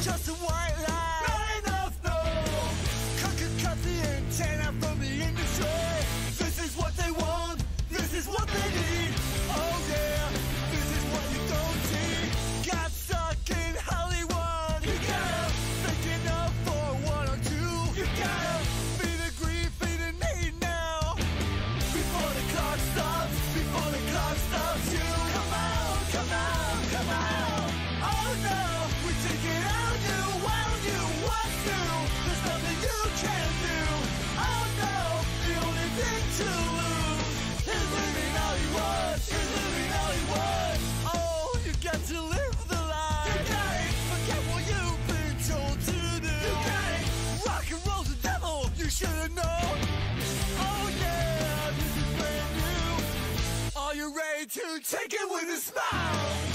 Just one take it with a smile.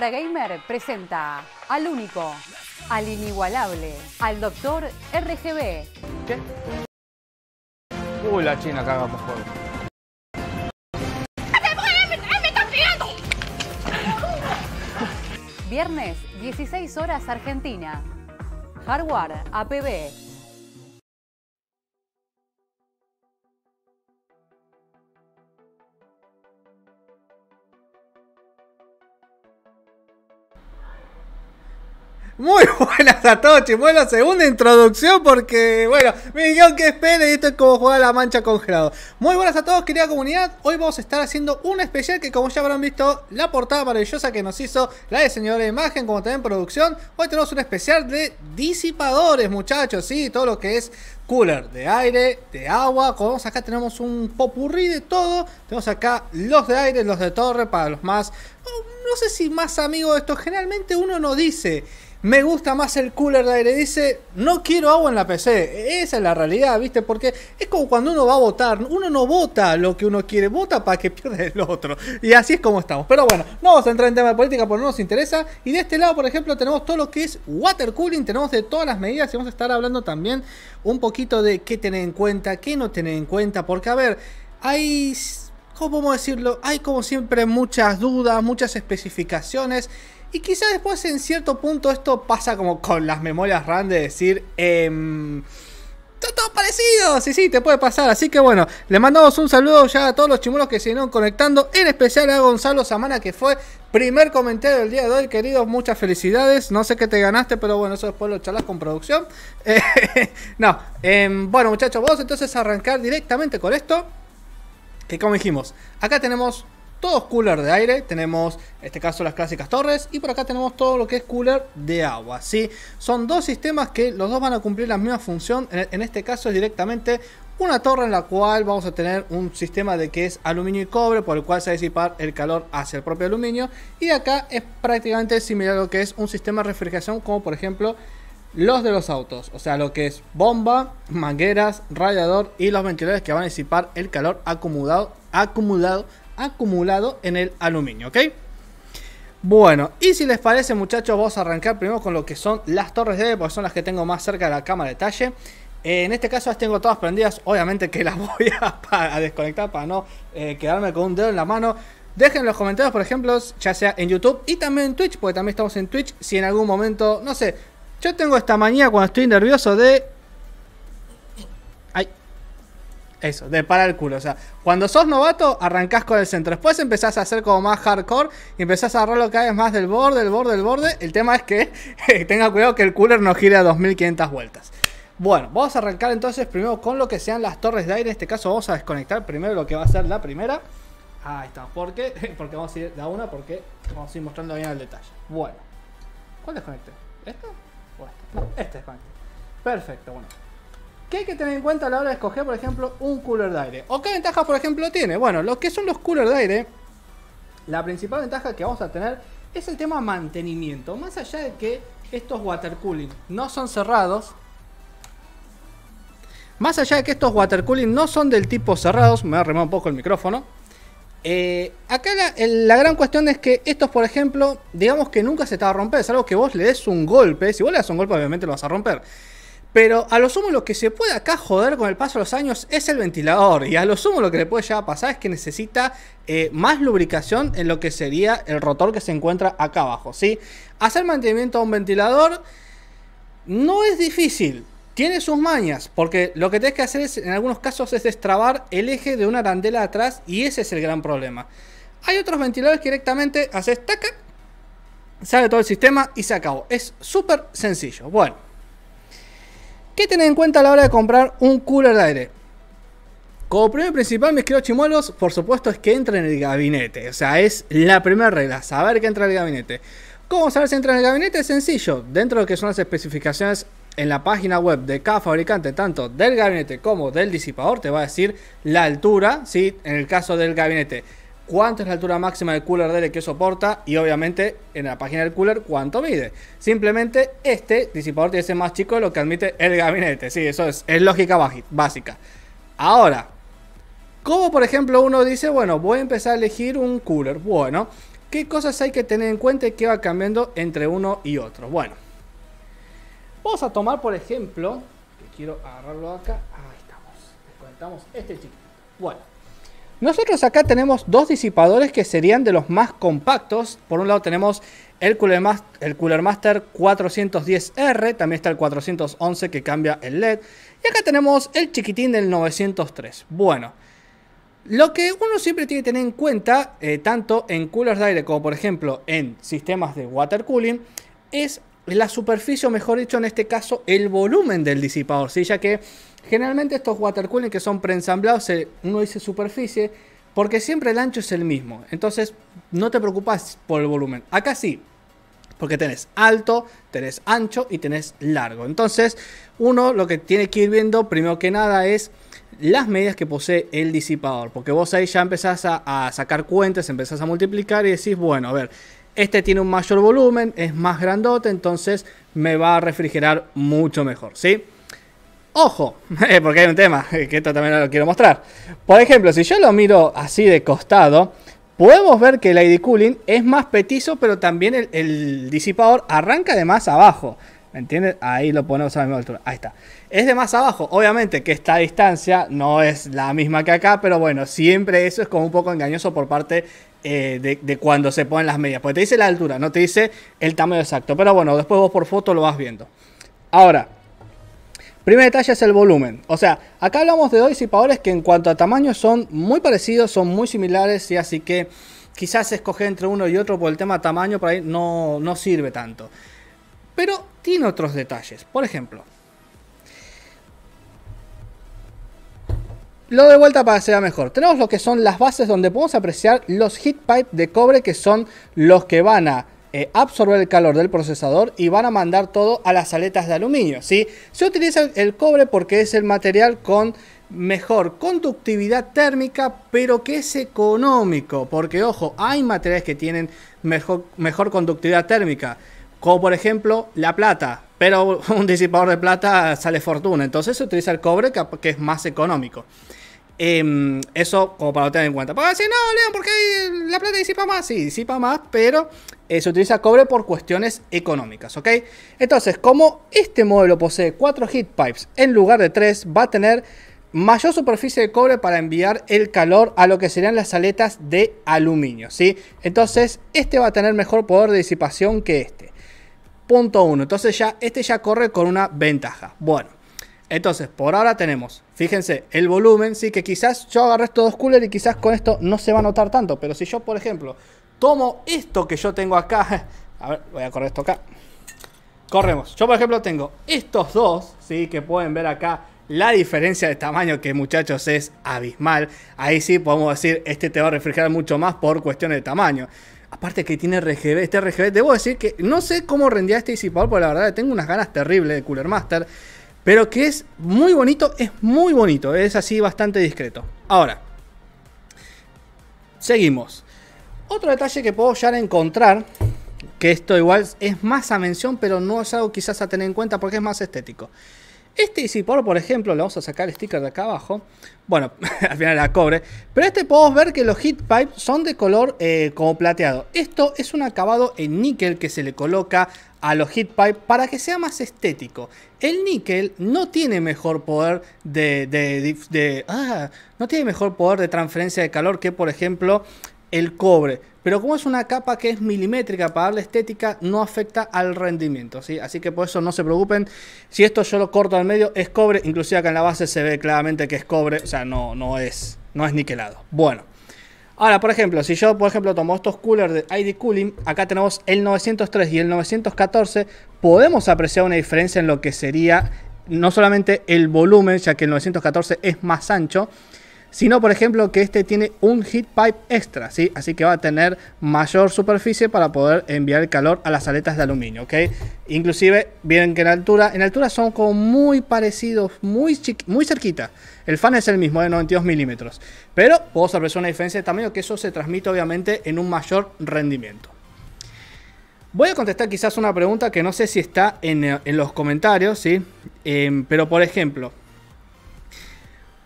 Compra Gamer presenta al único, al inigualable, al doctor RGB. ¿Qué? Uy, la China caga por juego. Viernes, 16 horas Argentina. Hardware, APB, Muy buenas a todos, chicos. segunda introducción porque, bueno, me dijeron que espere y esto es como jugar a la mancha congelado. Muy buenas a todos, querida comunidad. Hoy vamos a estar haciendo un especial que, como ya habrán visto, la portada maravillosa que nos hizo la diseñadora de imagen, como también producción. Hoy tenemos un especial de disipadores, muchachos, sí, todo lo que es cooler de aire, de agua. Como acá tenemos un popurrí de todo. Tenemos acá los de aire, los de torre para los más, oh, no sé si más amigos de esto. Generalmente uno no dice me gusta más el cooler de aire. Dice, no quiero agua en la PC. Esa es la realidad, ¿viste? Porque es como cuando uno va a votar. Uno no vota lo que uno quiere, vota para que pierda el otro. Y así es como estamos. Pero bueno, no vamos a entrar en tema de política porque no nos interesa. Y de este lado, por ejemplo, tenemos todo lo que es water cooling. Tenemos de todas las medidas y vamos a estar hablando también un poquito de qué tener en cuenta, qué no tener en cuenta. Porque, a ver, hay... ¿Cómo podemos decirlo? Hay como siempre muchas dudas, muchas especificaciones y quizá después en cierto punto esto pasa como con las memorias RAM de decir... Em, ¡Está todo parecido! Sí, sí, te puede pasar. Así que bueno, le mandamos un saludo ya a todos los chimulos que se vinieron conectando, en especial a Gonzalo Samana, que fue primer comentario del día de hoy, queridos. Muchas felicidades. No sé qué te ganaste, pero bueno, eso después lo charlas con producción. Eh, no, em, bueno, muchachos, vamos entonces a arrancar directamente con esto. Que como dijimos, acá tenemos todos cooler de aire. Tenemos, en este caso, las clásicas torres. Y por acá tenemos todo lo que es cooler de agua. ¿sí? Son dos sistemas que los dos van a cumplir la misma función. En este caso es directamente una torre en la cual vamos a tener un sistema de que es aluminio y cobre, por el cual se va a disipar el calor hacia el propio aluminio. Y acá es prácticamente similar a lo que es un sistema de refrigeración, como por ejemplo los de los autos, o sea, lo que es bomba, mangueras, radiador y los ventiladores que van a disipar el calor acumulado acumulado en el aluminio, ¿ok? Bueno, y si les parece muchachos, vamos a arrancar primero con lo que son las torres de porque son las que tengo más cerca de la cámara de detalle. Eh, en este caso las tengo todas prendidas, obviamente que las voy a, desconectar para no eh, quedarme con un dedo en la mano. Dejen los comentarios, por ejemplo, ya sea en YouTube y también en Twitch, porque también estamos en Twitch. Si en algún momento, no sé, yo tengo esta manía cuando estoy nervioso de eso, de para el culo. O sea, cuando sos novato, arrancás con el centro. Después empezás a hacer como más hardcore y empezás a lo que hay más del borde, del borde, del borde. El tema es que tenga cuidado que el cooler no gire a 2500 vueltas. Bueno, vamos a arrancar entonces primero con lo que sean las torres de aire. En este caso, vamos a desconectar primero lo que va a ser la primera. Ahí está. ¿Por qué? Porque vamos a ir de una, porque vamos a ir mostrando bien el detalle. Bueno, ¿cuál desconecté? ¿Esta? ¿O esta, No, este, este, este Perfecto, bueno. ¿Qué hay que tener en cuenta a la hora de escoger, por ejemplo, un cooler de aire. ¿O qué ventaja, por ejemplo, tiene? Bueno, lo que son los coolers de aire, la principal ventaja que vamos a tener es el tema mantenimiento. Más allá de que estos water cooling no son cerrados, más allá de que estos water cooling no son del tipo cerrados, me voy a remar un poco el micrófono. Eh, acá la, la, gran cuestión es que estos, por ejemplo, digamos que nunca se te va a romper. Es algo que vos le des un golpe. Si vos le das un golpe, obviamente lo vas a romper. Pero a lo sumo lo que se puede acá joder con el paso de los años es el ventilador. Y a lo sumo lo que le puede llegar a pasar es que necesita eh, más lubricación en lo que sería el rotor que se encuentra acá abajo. ¿sí? Hacer mantenimiento a un ventilador no es difícil. Tiene sus mañas, porque lo que tienes que hacer es, en algunos casos es destrabar el eje de una arandela atrás y ese es el gran problema. Hay otros ventiladores que directamente haces taca, sale todo el sistema y se acabó. Es súper sencillo. Bueno. ¿Qué tener en cuenta a la hora de comprar un cooler de aire? Como primer principal, mis queridos chimuelos, por supuesto es que entra en el gabinete. O sea, es la primera regla, saber que entra en el gabinete. ¿Cómo saber si entra en el gabinete? Es sencillo. Dentro de lo que son las especificaciones en la página web de cada fabricante, tanto del gabinete como del disipador, te va a decir la altura, ¿sí? en el caso del gabinete, cuánto es la altura máxima del cooler DL que soporta y obviamente en la página del cooler cuánto mide. Simplemente este disipador tiene que ser más chico de lo que admite el gabinete. Sí, eso es, lógica básica. Ahora, como por ejemplo uno dice, bueno, voy a empezar a elegir un cooler. Bueno, ¿qué cosas hay que tener en cuenta y qué va cambiando entre uno y otro? Bueno, vamos a tomar por ejemplo, que quiero agarrarlo acá, ahí estamos, desconectamos este chiquito. Bueno. Nosotros acá tenemos dos disipadores que serían de los más compactos. Por un lado tenemos el Cooler, Master, 410R, también está el 411 que cambia el LED. Y acá tenemos el chiquitín del 903. Bueno, lo que uno siempre tiene que tener en cuenta, eh, tanto en coolers aire como por ejemplo en sistemas de water cooling, es la superficie, o mejor dicho, en este caso, el volumen del disipador, ya que Generalmente estos water cooling que son preensamblados, uno dice superficie, porque siempre el ancho es el mismo. Entonces no te preocupas por el volumen. Acá sí, porque tenés alto, tenés ancho y tenés largo. Entonces, uno lo que tiene que ir viendo primero que nada es las medidas que posee el disipador, porque vos ahí ya empezás a, a, sacar cuentas, empezás a multiplicar y decís, bueno, a ver, este tiene un mayor volumen, es más grandote, entonces me va a refrigerar mucho mejor, ¿sí? Ojo, eh, porque hay un tema, que esto también lo quiero mostrar. Por ejemplo, si yo lo miro así de costado, podemos ver que el ID cooling es más petizo, pero también el, disipador arranca de más abajo. ¿Me entiendes? Ahí lo ponemos a la misma altura. Ahí está. Es de más abajo. Obviamente que esta distancia no es la misma que acá, pero bueno, siempre eso es como un poco engañoso por parte eh, de, de, cuando se ponen las medias. Porque te dice la altura, no te dice el tamaño exacto. Pero bueno, después vos por foto lo vas viendo. Ahora, Primer detalle es el volumen. O sea, acá hablamos de y disipadores que en cuanto a tamaño son muy parecidos, son muy similares y así que quizás escoger entre uno y otro por el tema tamaño por ahí no, sirve tanto. Pero tiene otros detalles. Por ejemplo, Lo de vuelta para que sea mejor. Tenemos lo que son las bases donde podemos apreciar los heat pipe de cobre que son los que van a eh, absorber el calor del procesador y van a mandar todo a las aletas de aluminio. ¿sí? Se utiliza el cobre porque es el material con mejor conductividad térmica, pero que es económico, porque ojo, hay materiales que tienen mejor, mejor conductividad térmica, como por ejemplo la plata, pero un disipador de plata sale fortuna, entonces se utiliza el cobre que es más económico. Em, eso como para tener en cuenta. para decir, no, Leon, porque eh, la plata disipa más. Sí, disipa más, pero eh, se utiliza cobre por cuestiones económicas, ¿ok? Entonces, como este modelo posee 4 heat pipes en lugar de 3, va a tener mayor superficie de cobre para enviar el calor a lo que serían las aletas de aluminio, ¿sí? Entonces, este va a tener mejor poder de disipación que este. Punto 1. Entonces ya este ya corre con una ventaja. Bueno, entonces, por ahora tenemos, fíjense, el volumen, sí que quizás yo agarré estos dos coolers y quizás con esto no se va a notar tanto, pero si yo, por ejemplo, tomo esto que yo tengo acá, a ver, voy a correr esto acá, corremos, yo por ejemplo tengo estos dos, sí, que pueden ver acá, la diferencia de tamaño que muchachos es abismal, ahí sí podemos decir, este te va a refrigerar mucho más por cuestiones de tamaño. Aparte que tiene RGB, este RGB, debo decir que no sé cómo rendía este disipador, porque la verdad tengo unas ganas terribles de Cooler Master. Pero que es muy bonito, es muy bonito, es así bastante discreto. Ahora, seguimos. Otro detalle que puedo ya encontrar, que esto igual es más a mención, pero no es algo quizás a tener en cuenta porque es más estético. Este isipor, por ejemplo, le vamos a sacar el sticker de acá abajo. Bueno, al final la cobre. Pero este podemos ver que los heat pipes son de color eh, como plateado. Esto es un acabado en níquel que se le coloca a los heat pipe para que sea más estético. El níquel no tiene mejor poder de, ah, no tiene mejor poder de transferencia de calor que por ejemplo el cobre. Pero como es una capa que es milimétrica para darle estética, no afecta al rendimiento, ¿sí? Así que por eso no se preocupen. Si esto yo lo corto al medio, es cobre. Inclusive acá en la base se ve claramente que es cobre. O sea, no, no, es, no es niquelado. Bueno. Ahora, por ejemplo, si yo, por ejemplo, tomo estos coolers de ID Cooling, acá tenemos el 903 y el 914, podemos apreciar una diferencia en lo que sería no solamente el volumen, ya que el 914 es más ancho, sino por ejemplo que este tiene un heat pipe extra, ¿sí? así que va a tener mayor superficie para poder enviar el calor a las aletas de aluminio, okay Inclusive, vienen que en altura, en altura son como muy parecidos, muy, muy cerquita. El fan es el mismo, ¿eh? de 92 milímetros, pero puedo sorprender una diferencia de tamaño que eso se transmite obviamente en un mayor rendimiento. Voy a contestar quizás una pregunta que no sé si está en, los comentarios, ¿sí? Em, pero por ejemplo,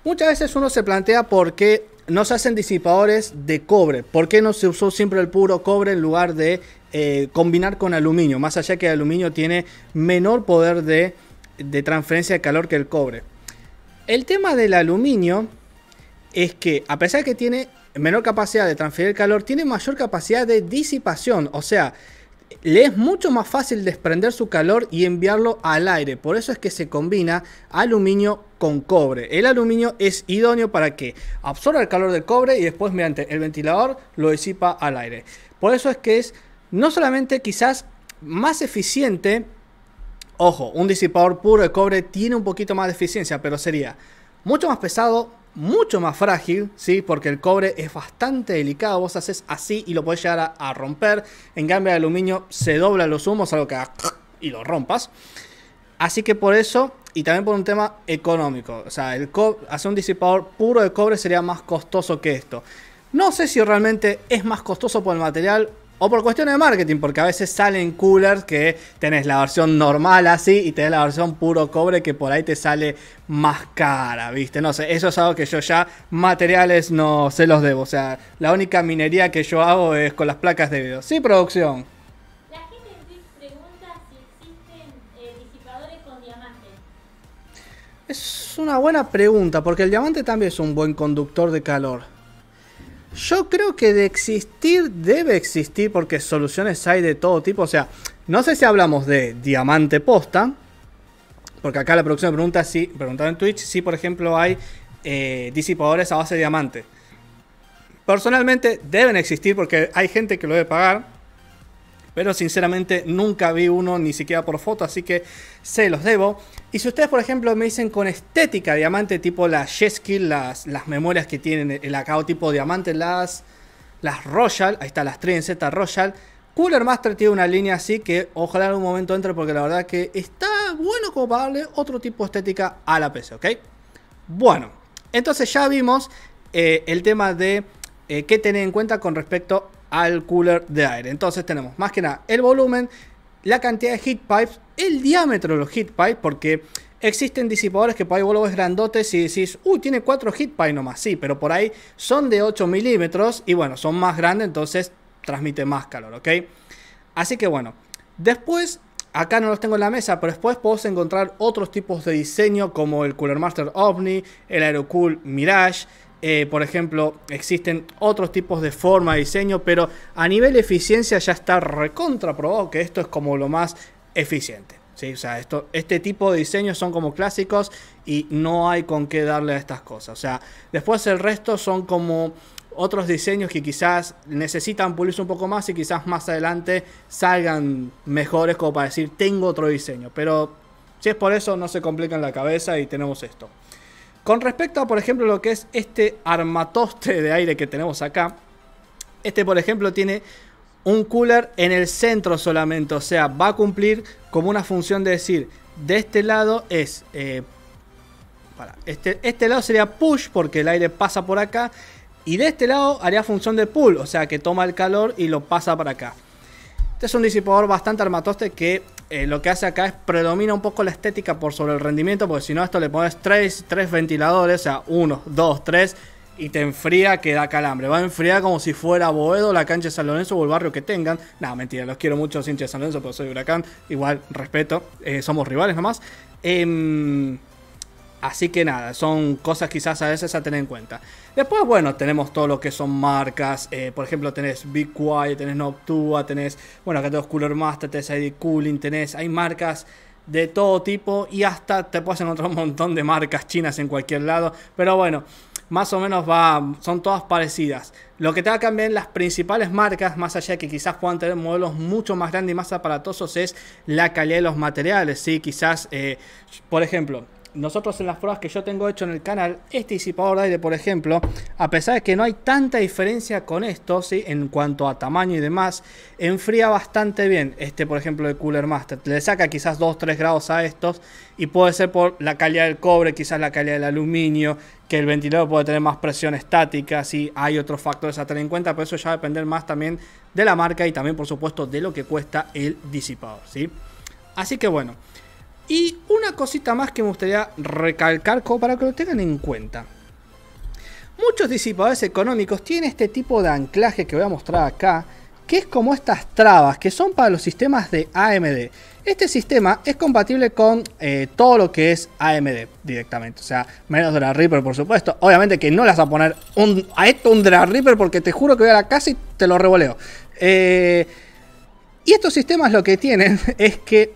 Muchas veces uno se plantea por qué no se hacen disipadores de cobre, por qué no se usó siempre el puro cobre en lugar de eh, combinar con aluminio, más allá que el aluminio tiene menor poder de, de transferencia de calor que el cobre. El tema del aluminio es que a pesar de que tiene menor capacidad de transferir calor, tiene mayor capacidad de disipación, o sea, le es mucho más fácil desprender su calor y enviarlo al aire. Por eso es que se combina aluminio con cobre. El aluminio es idóneo para que absorba el calor del cobre y después mediante el ventilador lo disipa al aire. Por eso es que es no solamente quizás más eficiente, ojo, un disipador puro de cobre tiene un poquito más de eficiencia, pero sería mucho más pesado, mucho más frágil, ¿sí? Porque el cobre es bastante delicado, vos haces así y lo podés llegar a, romper. En cambio el aluminio se dobla los humos, algo que y lo rompas. Así que por eso, y también por un tema económico, o sea, el hacer un disipador puro de cobre sería más costoso que esto. No sé si realmente es más costoso por el material o por cuestiones de marketing, porque a veces salen coolers que tenés la versión normal así y tenés la versión puro cobre que por ahí te sale más cara, ¿viste? No sé, eso es algo que yo ya materiales no se los debo. O sea, la única minería que yo hago es con las placas de video. Sí, producción. La gente pregunta si existen eh, disipadores con Es una buena pregunta, porque el diamante también es un buen conductor de calor. Yo creo que de existir debe existir porque soluciones hay de todo tipo. O sea, no sé si hablamos de diamante posta, porque acá la producción pregunta si, preguntaba en Twitch si por ejemplo hay eh, disipadores a base de diamante. Personalmente deben existir porque hay gente que lo debe pagar, pero sinceramente nunca vi uno ni siquiera por foto, así que se los debo. Y si ustedes, por ejemplo, me dicen con estética diamante, tipo las Jeskill, las, las memorias que tienen el acabo tipo diamante, las, las Royal, ahí está, las 3Z Royal. Cooler Master tiene una línea así que ojalá en algún momento entre porque la verdad que está bueno como otro tipo de estética a la PC, ¿ok? Bueno, entonces ya vimos eh, el tema de eh, qué tener en cuenta con respecto al cooler de aire. Entonces tenemos más que nada el volumen, la cantidad de heat pipes, el diámetro de los heat pipes, porque existen disipadores que por ahí vos lo ves grandotes y decís, uy, tiene 4 heat pipes nomás, sí, pero por ahí son de 8 milímetros y bueno, son más grandes, entonces transmite más calor, ¿ok? Así que bueno, después, acá no los tengo en la mesa, pero después podés encontrar otros tipos de diseño como el Cooler Master OVNI, el Aerocool Mirage, eh, por ejemplo, existen otros tipos de forma de diseño, pero a nivel eficiencia ya está recontraprobado que esto es como lo más eficiente. esto, este tipo de diseños son como clásicos y no hay con qué darle a estas cosas. O sea, después el resto son como otros diseños que quizás necesitan pulirse un poco más y quizás más adelante salgan mejores como para decir tengo otro diseño. Pero si es por eso, no se complican la cabeza y tenemos esto. Con respecto a, por ejemplo, lo que es este armatoste de aire que tenemos acá, este, por ejemplo, tiene un cooler en el centro solamente, o sea, va a cumplir como una función de decir, de este lado es... Eh, para, este, este lado sería push porque el aire pasa por acá y de este lado haría función de pull, o sea que toma el calor y lo pasa para acá. Este es un disipador bastante armatoste que eh, lo que hace acá es predomina un poco la estética por sobre el rendimiento, porque si no, esto le pones tres, ventiladores, o sea, uno, dos, tres, y te enfría que da calambre. Va a enfriar como si fuera Boedo, la cancha de San Lorenzo o el barrio que tengan. No, mentira, los quiero mucho, los hinchas de San Lorenzo, pero soy huracán. Igual, respeto, eh, somos rivales nomás. Eh, Así que nada, son cosas quizás a veces a tener en cuenta. Después, bueno, tenemos todo lo que son marcas. Eh, por ejemplo, tenés Big Quiet, tenés Noctua, tenés, bueno, acá tenés Cooler Master, tenés ID Cooling, tenés, hay marcas de todo tipo y hasta te puedes encontrar otro montón de marcas chinas en cualquier lado. Pero bueno, más o menos va, son todas parecidas. Lo que te va a cambiar las principales marcas, más allá de que quizás puedan tener modelos mucho más grandes y más aparatosos, es la calidad de los materiales. ¿sí? Quizás, eh, por ejemplo, nosotros en las pruebas que yo tengo hecho en el canal, este disipador de aire, por ejemplo, a pesar de que no hay tanta diferencia con esto, ¿sí? en cuanto a tamaño y demás, enfría bastante bien este, por ejemplo, de Cooler Master. Le saca quizás 2-3 grados a estos y puede ser por la calidad del cobre, quizás la calidad del aluminio, que el ventilador puede tener más presión estática, si hay otros factores a tener en cuenta, pero eso ya va a depender más también de la marca y también, por supuesto, de lo que cuesta el disipador, ¿sí? Así que bueno, y una cosita más que me gustaría recalcar como para que lo tengan en cuenta. Muchos disipadores económicos tienen este tipo de anclaje que voy a mostrar acá, que es como estas trabas que son para los sistemas de AMD. Este sistema es compatible con eh, todo lo que es AMD directamente, o sea, menos de la Reaper por supuesto. Obviamente que no las vas a poner un, a esto un DRAG Reaper porque te juro que voy a la casa y te lo revoleo. Eh, y estos sistemas lo que tienen es que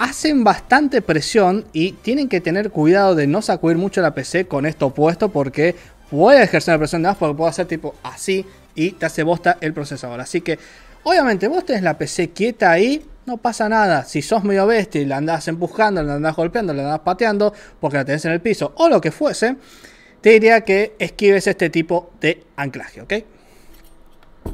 hacen bastante presión y tienen que tener cuidado de no sacudir mucho la PC con esto puesto porque puede ejercer una presión de porque puede hacer tipo así y te hace bosta el procesador. Así que obviamente vos tenés la PC quieta ahí, no pasa nada. Si sos medio bestia y la andás empujando, la andás golpeando, la andás pateando porque la tenés en el piso o lo que fuese, te diría que esquives este tipo de anclaje, ¿ok?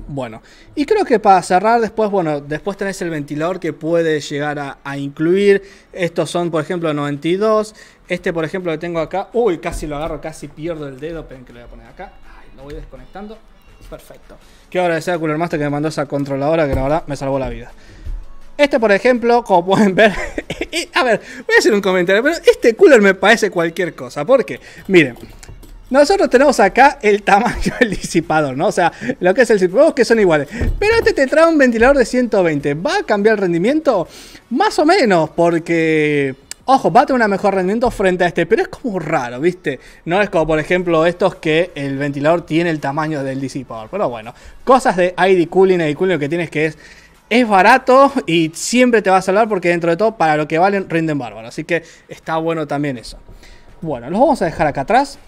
Bueno, y creo que para cerrar después, bueno, después tenés el ventilador que puede llegar a, incluir. Estos son, por ejemplo, 92. Este, por ejemplo, que tengo acá. Uy, casi lo agarro, casi pierdo el dedo, pero que lo voy a poner acá. Ay, lo voy desconectando. Perfecto. Quiero agradecer a Cooler Master que me mandó esa controladora que la verdad me salvó la vida. Este, por ejemplo, como pueden ver, a ver, voy a hacer un comentario, pero este cooler me parece cualquier cosa. ¿Por qué? Miren, nosotros tenemos acá el tamaño del disipador, ¿no? O sea, lo que es el disipador, que son iguales. Pero este te trae un ventilador de 120. ¿Va a cambiar el rendimiento? Más o menos, porque... Ojo, va a tener un mejor rendimiento frente a este, pero es como raro, ¿viste? No es como, por ejemplo, estos que el ventilador tiene el tamaño del disipador. Pero bueno, cosas de ID Cooling, ID Cooling lo que tienes que es... Es barato y siempre te va a salvar porque dentro de todo, para lo que valen, rinden bárbaro. Así que está bueno también eso. Bueno, los vamos a dejar acá atrás.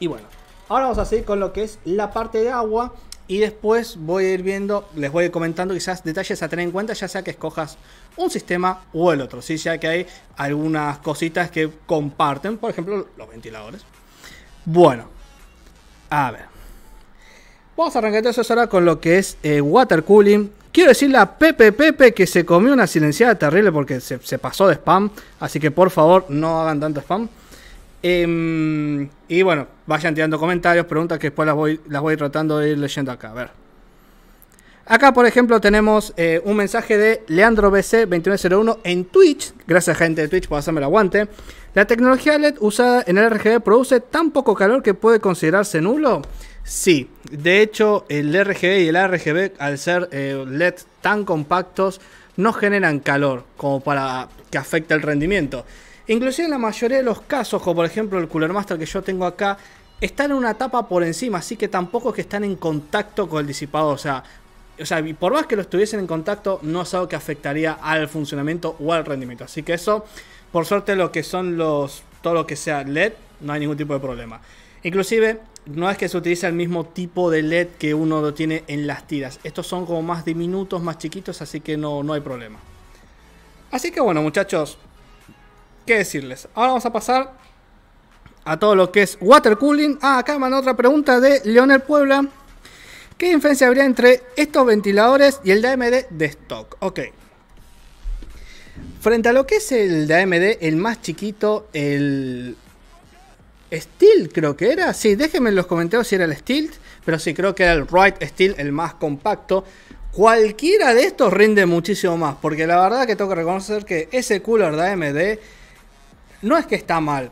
Y bueno, ahora vamos a seguir con lo que es la parte de agua. Y después voy a ir viendo, les voy a ir comentando quizás detalles a tener en cuenta, ya sea que escojas un sistema o el otro. Sí, ya que hay algunas cositas que comparten, por ejemplo, los ventiladores. Bueno, a ver. Vamos a arrancar eso ahora con lo que es eh, water cooling. Quiero decirle a Pepe Pepe que se comió una silenciada terrible porque se pasó de spam. Así que por favor no hagan tanto spam. Em, y bueno, vayan tirando comentarios, preguntas que después las voy, las voy tratando de ir leyendo acá. A ver. Acá, por ejemplo, tenemos eh, un mensaje de Leandro LeandroBC2901 en Twitch. Gracias, gente de Twitch, por hacerme el aguante. ¿La tecnología LED usada en el RGB produce tan poco calor que puede considerarse nulo? Sí, de hecho, el RGB y el RGB, al ser eh, LED tan compactos, no generan calor como para que afecte el rendimiento. Inclusive en la mayoría de los casos, como por ejemplo el Cooler Master que yo tengo acá, están en una tapa por encima, así que tampoco es que están en contacto con el disipado. O sea, o sea, por más que lo estuviesen en contacto, no es algo que afectaría al funcionamiento o al rendimiento. Así que eso, por suerte, lo que son los. todo lo que sea LED, no hay ningún tipo de problema. Inclusive, no es que se utilice el mismo tipo de LED que uno lo tiene en las tiras. Estos son como más diminutos, más chiquitos, así que no, no hay problema. Así que bueno, muchachos, qué decirles. Ahora vamos a pasar a todo lo que es water cooling. Ah, acá mandó otra pregunta de Leonel Puebla. ¿Qué diferencia habría entre estos ventiladores y el de AMD de stock? Ok. Frente a lo que es el de AMD, el más chiquito, el Steel creo que era. Sí, déjenme en los comentarios si era el Steel, pero sí creo que era el Right Steel, el más compacto. Cualquiera de estos rinde muchísimo más, porque la verdad que tengo que reconocer que ese cooler de AMD no es que está mal,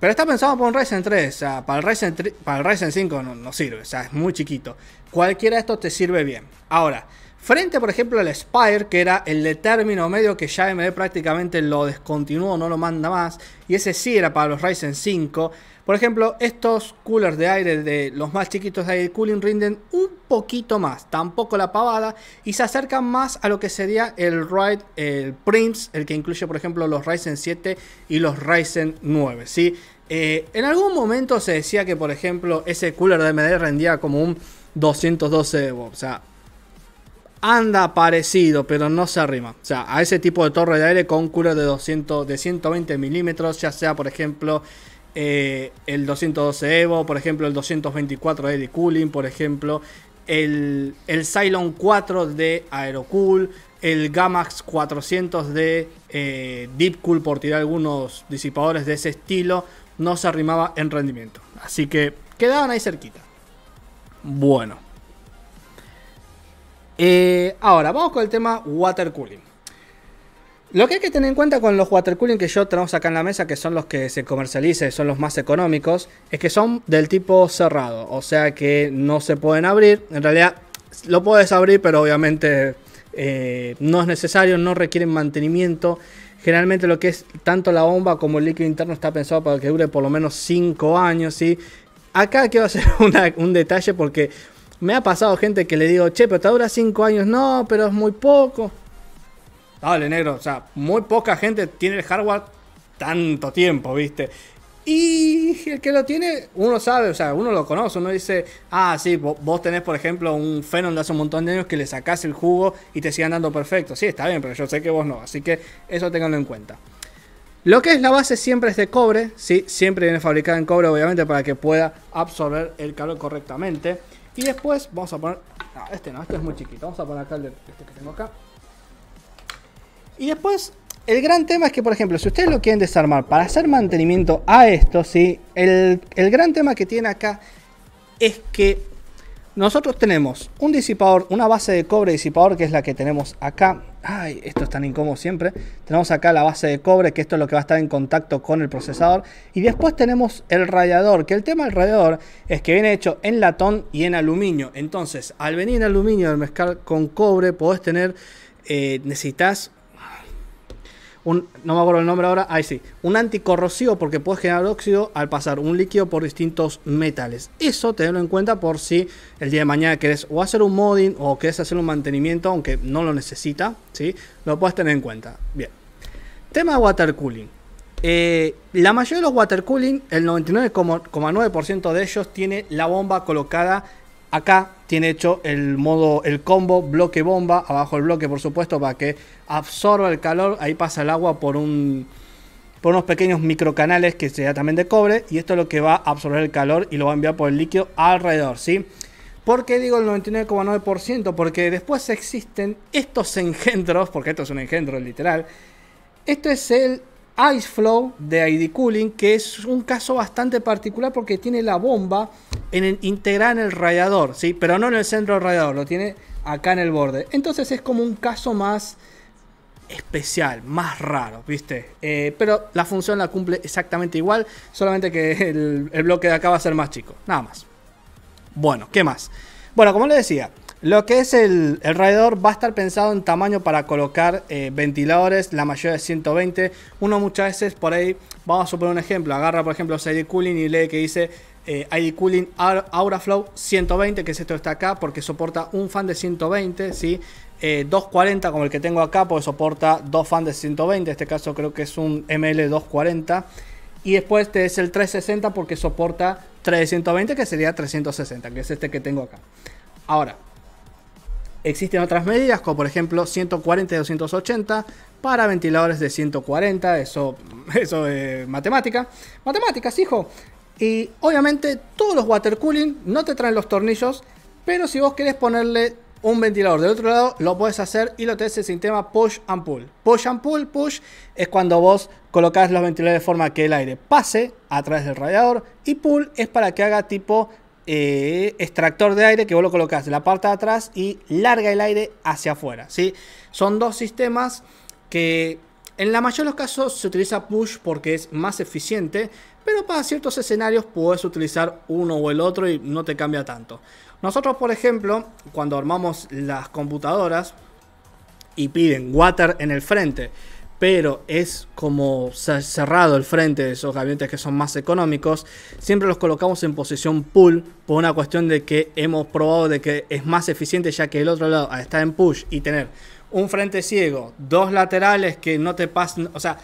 pero está pensado para un Ryzen 3. O sea, para el Ryzen, para el Ryzen 5 no, sirve, o sea, es muy chiquito. Cualquiera de estos te sirve bien. Ahora, frente por ejemplo al Spire, que era el de término medio que ya AMD prácticamente lo descontinuó, no lo manda más, y ese sí era para los Ryzen 5. Por ejemplo, estos coolers de aire de los más chiquitos de aire cooling rinden un poquito más, tampoco la pavada, y se acercan más a lo que sería el Ride, el Prince, el que incluye, por ejemplo, los Ryzen 7 y los Ryzen 9. ¿sí? Eh, en algún momento se decía que, por ejemplo, ese cooler de MD rendía como un 212 O sea, anda parecido, pero no se arrima. O sea, a ese tipo de torre de aire con cooler de, 200, de 120 milímetros, ya sea, por ejemplo, eh, el 212 Evo, por ejemplo, el 224 de Cooling, por ejemplo, el, Cylon 4 de Aerocool, el Gamax 400 de eh, Deep Deepcool, por tirar algunos disipadores de ese estilo, no se arrimaba en rendimiento. Así que quedaban ahí cerquita. Bueno. Eh, ahora, vamos con el tema water cooling. Lo que hay que tener en cuenta con los water cooling que yo tenemos acá en la mesa, que son los que se comercializan y son los más económicos, es que son del tipo cerrado, o sea que no se pueden abrir. En realidad lo puedes abrir, pero obviamente eh, no es necesario, no requieren mantenimiento. Generalmente lo que es tanto la bomba como el líquido interno está pensado para que dure por lo menos 5 años. ¿sí? Acá quiero hacer un detalle porque me ha pasado gente que le digo, che, pero te dura 5 años, no, pero es muy poco. Dale, negro. O sea, muy poca gente tiene el hardware tanto tiempo, ¿viste? Y el que lo tiene, uno sabe, o sea, uno lo conoce, uno dice, ah, sí, vos tenés, por ejemplo, un Phenom de hace un montón de años que le sacás el jugo y te sigue dando perfecto. Sí, está bien, pero yo sé que vos no, así que eso tenganlo en cuenta. Lo que es la base siempre es de cobre, sí, siempre viene fabricada en cobre, obviamente, para que pueda absorber el calor correctamente. Y después vamos a poner, no, este no, este es muy chiquito, vamos a poner acá el de, este que tengo acá. Y después, el gran tema es que, por ejemplo, si ustedes lo quieren desarmar para hacer mantenimiento a esto, ¿sí? el, gran tema que tiene acá es que nosotros tenemos un disipador, una base de cobre disipador, que es la que tenemos acá. Ay, esto es tan incómodo siempre. Tenemos acá la base de cobre, que esto es lo que va a estar en contacto con el procesador. Y después tenemos el radiador, que el tema del radiador es que viene hecho en latón y en aluminio. Entonces, al venir en aluminio, al mezclar con cobre, podés tener, eh, necesitas un, no me acuerdo el nombre ahora, ahí sí, un anticorrosivo porque puedes generar óxido al pasar un líquido por distintos metales. Eso tenerlo en cuenta por si el día de mañana querés o hacer un modding o querés hacer un mantenimiento, aunque no lo necesita, ¿sí? Lo puedes tener en cuenta. Bien. Tema de water cooling. Eh, la mayoría de los water cooling, el 99,9% de ellos tiene la bomba colocada acá tiene hecho el modo, el combo bloque bomba, abajo el bloque por supuesto, para que absorba el calor, ahí pasa el agua por un por unos pequeños microcanales que sea también de cobre y esto es lo que va a absorber el calor y lo va a enviar por el líquido alrededor, ¿sí? porque digo el 99,9%? Porque después existen estos engendros, porque esto es un engendro literal. Esto es el Ice Flow de ID Cooling, que es un caso bastante particular porque tiene la bomba en el, en el radiador, ¿sí? pero no en el centro del radiador, lo tiene acá en el borde. Entonces es como un caso más especial, más raro, ¿viste? Eh, pero la función la cumple exactamente igual, solamente que el, el bloque de acá va a ser más chico, nada más. Bueno, ¿qué más? Bueno, como les decía, lo que es el, el, radiador va a estar pensado en tamaño para colocar eh, ventiladores, la mayoría de 120. Uno muchas veces por ahí, vamos a suponer un ejemplo, agarra por ejemplo ID Cooling y lee que dice eh, ID Cooling AuraFlow 120, que es esto que está acá, porque soporta un fan de 120, ¿sí? 240 eh, como el que tengo acá, porque soporta dos fans de 120, en este caso creo que es un ML240. Y después este es el 360 porque soporta 320, que sería 360, que es este que tengo acá. Ahora, Existen otras medidas, como por ejemplo 140 y 280 para ventiladores de 140, eso, eso es matemática. Matemáticas, hijo. Y obviamente todos los water cooling no te traen los tornillos, pero si vos querés ponerle un ventilador del otro lado, lo puedes hacer y lo tenés el sistema push and pull. Push and pull, push es cuando vos colocás los ventiladores de forma que el aire pase a través del radiador y pull es para que haga tipo eh, extractor de aire que vos lo colocas en la parte de atrás y larga el aire hacia afuera. ¿sí? Son dos sistemas que en la mayoría de los casos se utiliza push porque es más eficiente, pero para ciertos escenarios puedes utilizar uno o el otro y no te cambia tanto. Nosotros, por ejemplo, cuando armamos las computadoras y piden water en el frente pero es como cerrado el frente de esos gabinetes que son más económicos, siempre los colocamos en posición pull por una cuestión de que hemos probado de que es más eficiente ya que el otro lado está en push y tener un frente ciego, dos laterales que no te pasan, o sea,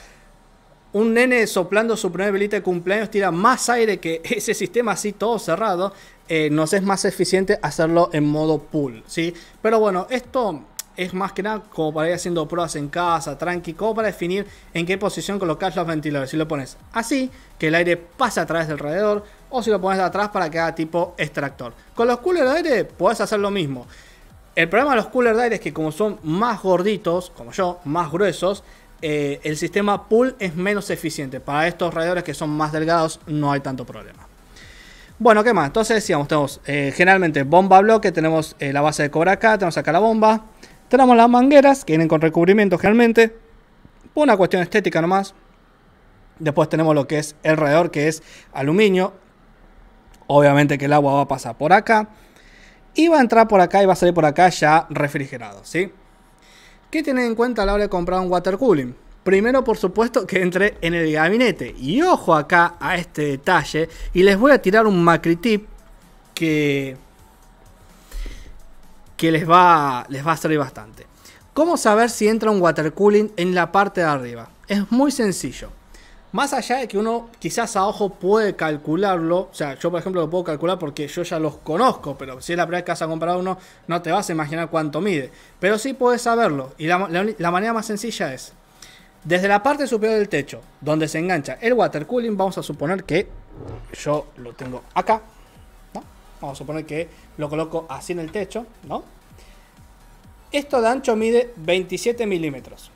un nene soplando su primer velita de cumpleaños tira más aire que ese sistema así todo cerrado, eh, nos es más eficiente hacerlo en modo pull, ¿sí? Pero bueno, esto es más que nada como para ir haciendo pruebas en casa, tranqui, como para definir en qué posición colocar los ventiladores. Si lo pones así, que el aire pase a través del radiador, o si lo pones de atrás para que haga tipo extractor. Con los coolers de aire puedes hacer lo mismo. El problema de los coolers de aire es que como son más gorditos, como yo, más gruesos, eh, el sistema pull es menos eficiente. Para estos radiadores que son más delgados no hay tanto problema. Bueno, ¿qué más? Entonces decíamos, tenemos eh, generalmente bomba bloque, tenemos eh, la base de cobra acá, tenemos acá la bomba, tenemos las mangueras, que vienen con recubrimiento generalmente, una cuestión estética nomás. Después tenemos lo que es el que es aluminio. Obviamente que el agua va a pasar por acá. Y va a entrar por acá y va a salir por acá ya refrigerado, ¿sí? ¿Qué tienen en cuenta a la hora de comprar un water cooling? Primero, por supuesto, que entre en el gabinete. Y ojo acá a este detalle. Y les voy a tirar un macritip que que les va, les va a servir bastante. ¿Cómo saber si entra un water cooling en la parte de arriba? Es muy sencillo. Más allá de que uno quizás a ojo puede calcularlo, o sea, yo por ejemplo lo puedo calcular porque yo ya los conozco, pero si es la primera vez que has comprado uno, no te vas a imaginar cuánto mide. Pero sí puedes saberlo, y la, la manera más sencilla es, desde la parte superior del techo, donde se engancha el water cooling, vamos a suponer que yo lo tengo acá, Vamos a suponer que lo coloco así en el techo, ¿no? Esto de ancho mide 27 milímetros.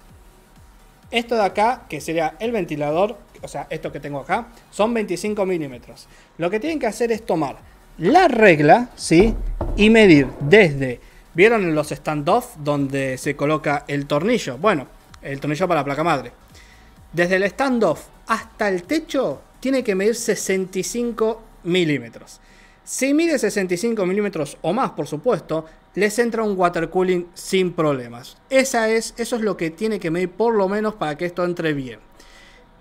Esto de acá, que sería el ventilador, o sea, esto que tengo acá, son 25 milímetros. Lo que tienen que hacer es tomar la regla, ¿sí? Y medir desde, ¿vieron en los standoff donde se coloca el tornillo? Bueno, el tornillo para la placa madre. Desde el standoff hasta el techo tiene que medir 65 milímetros. Si mide 65 milímetros o más, por supuesto, les entra un water cooling sin problemas. Esa es, eso es lo que tiene que medir por lo menos para que esto entre bien.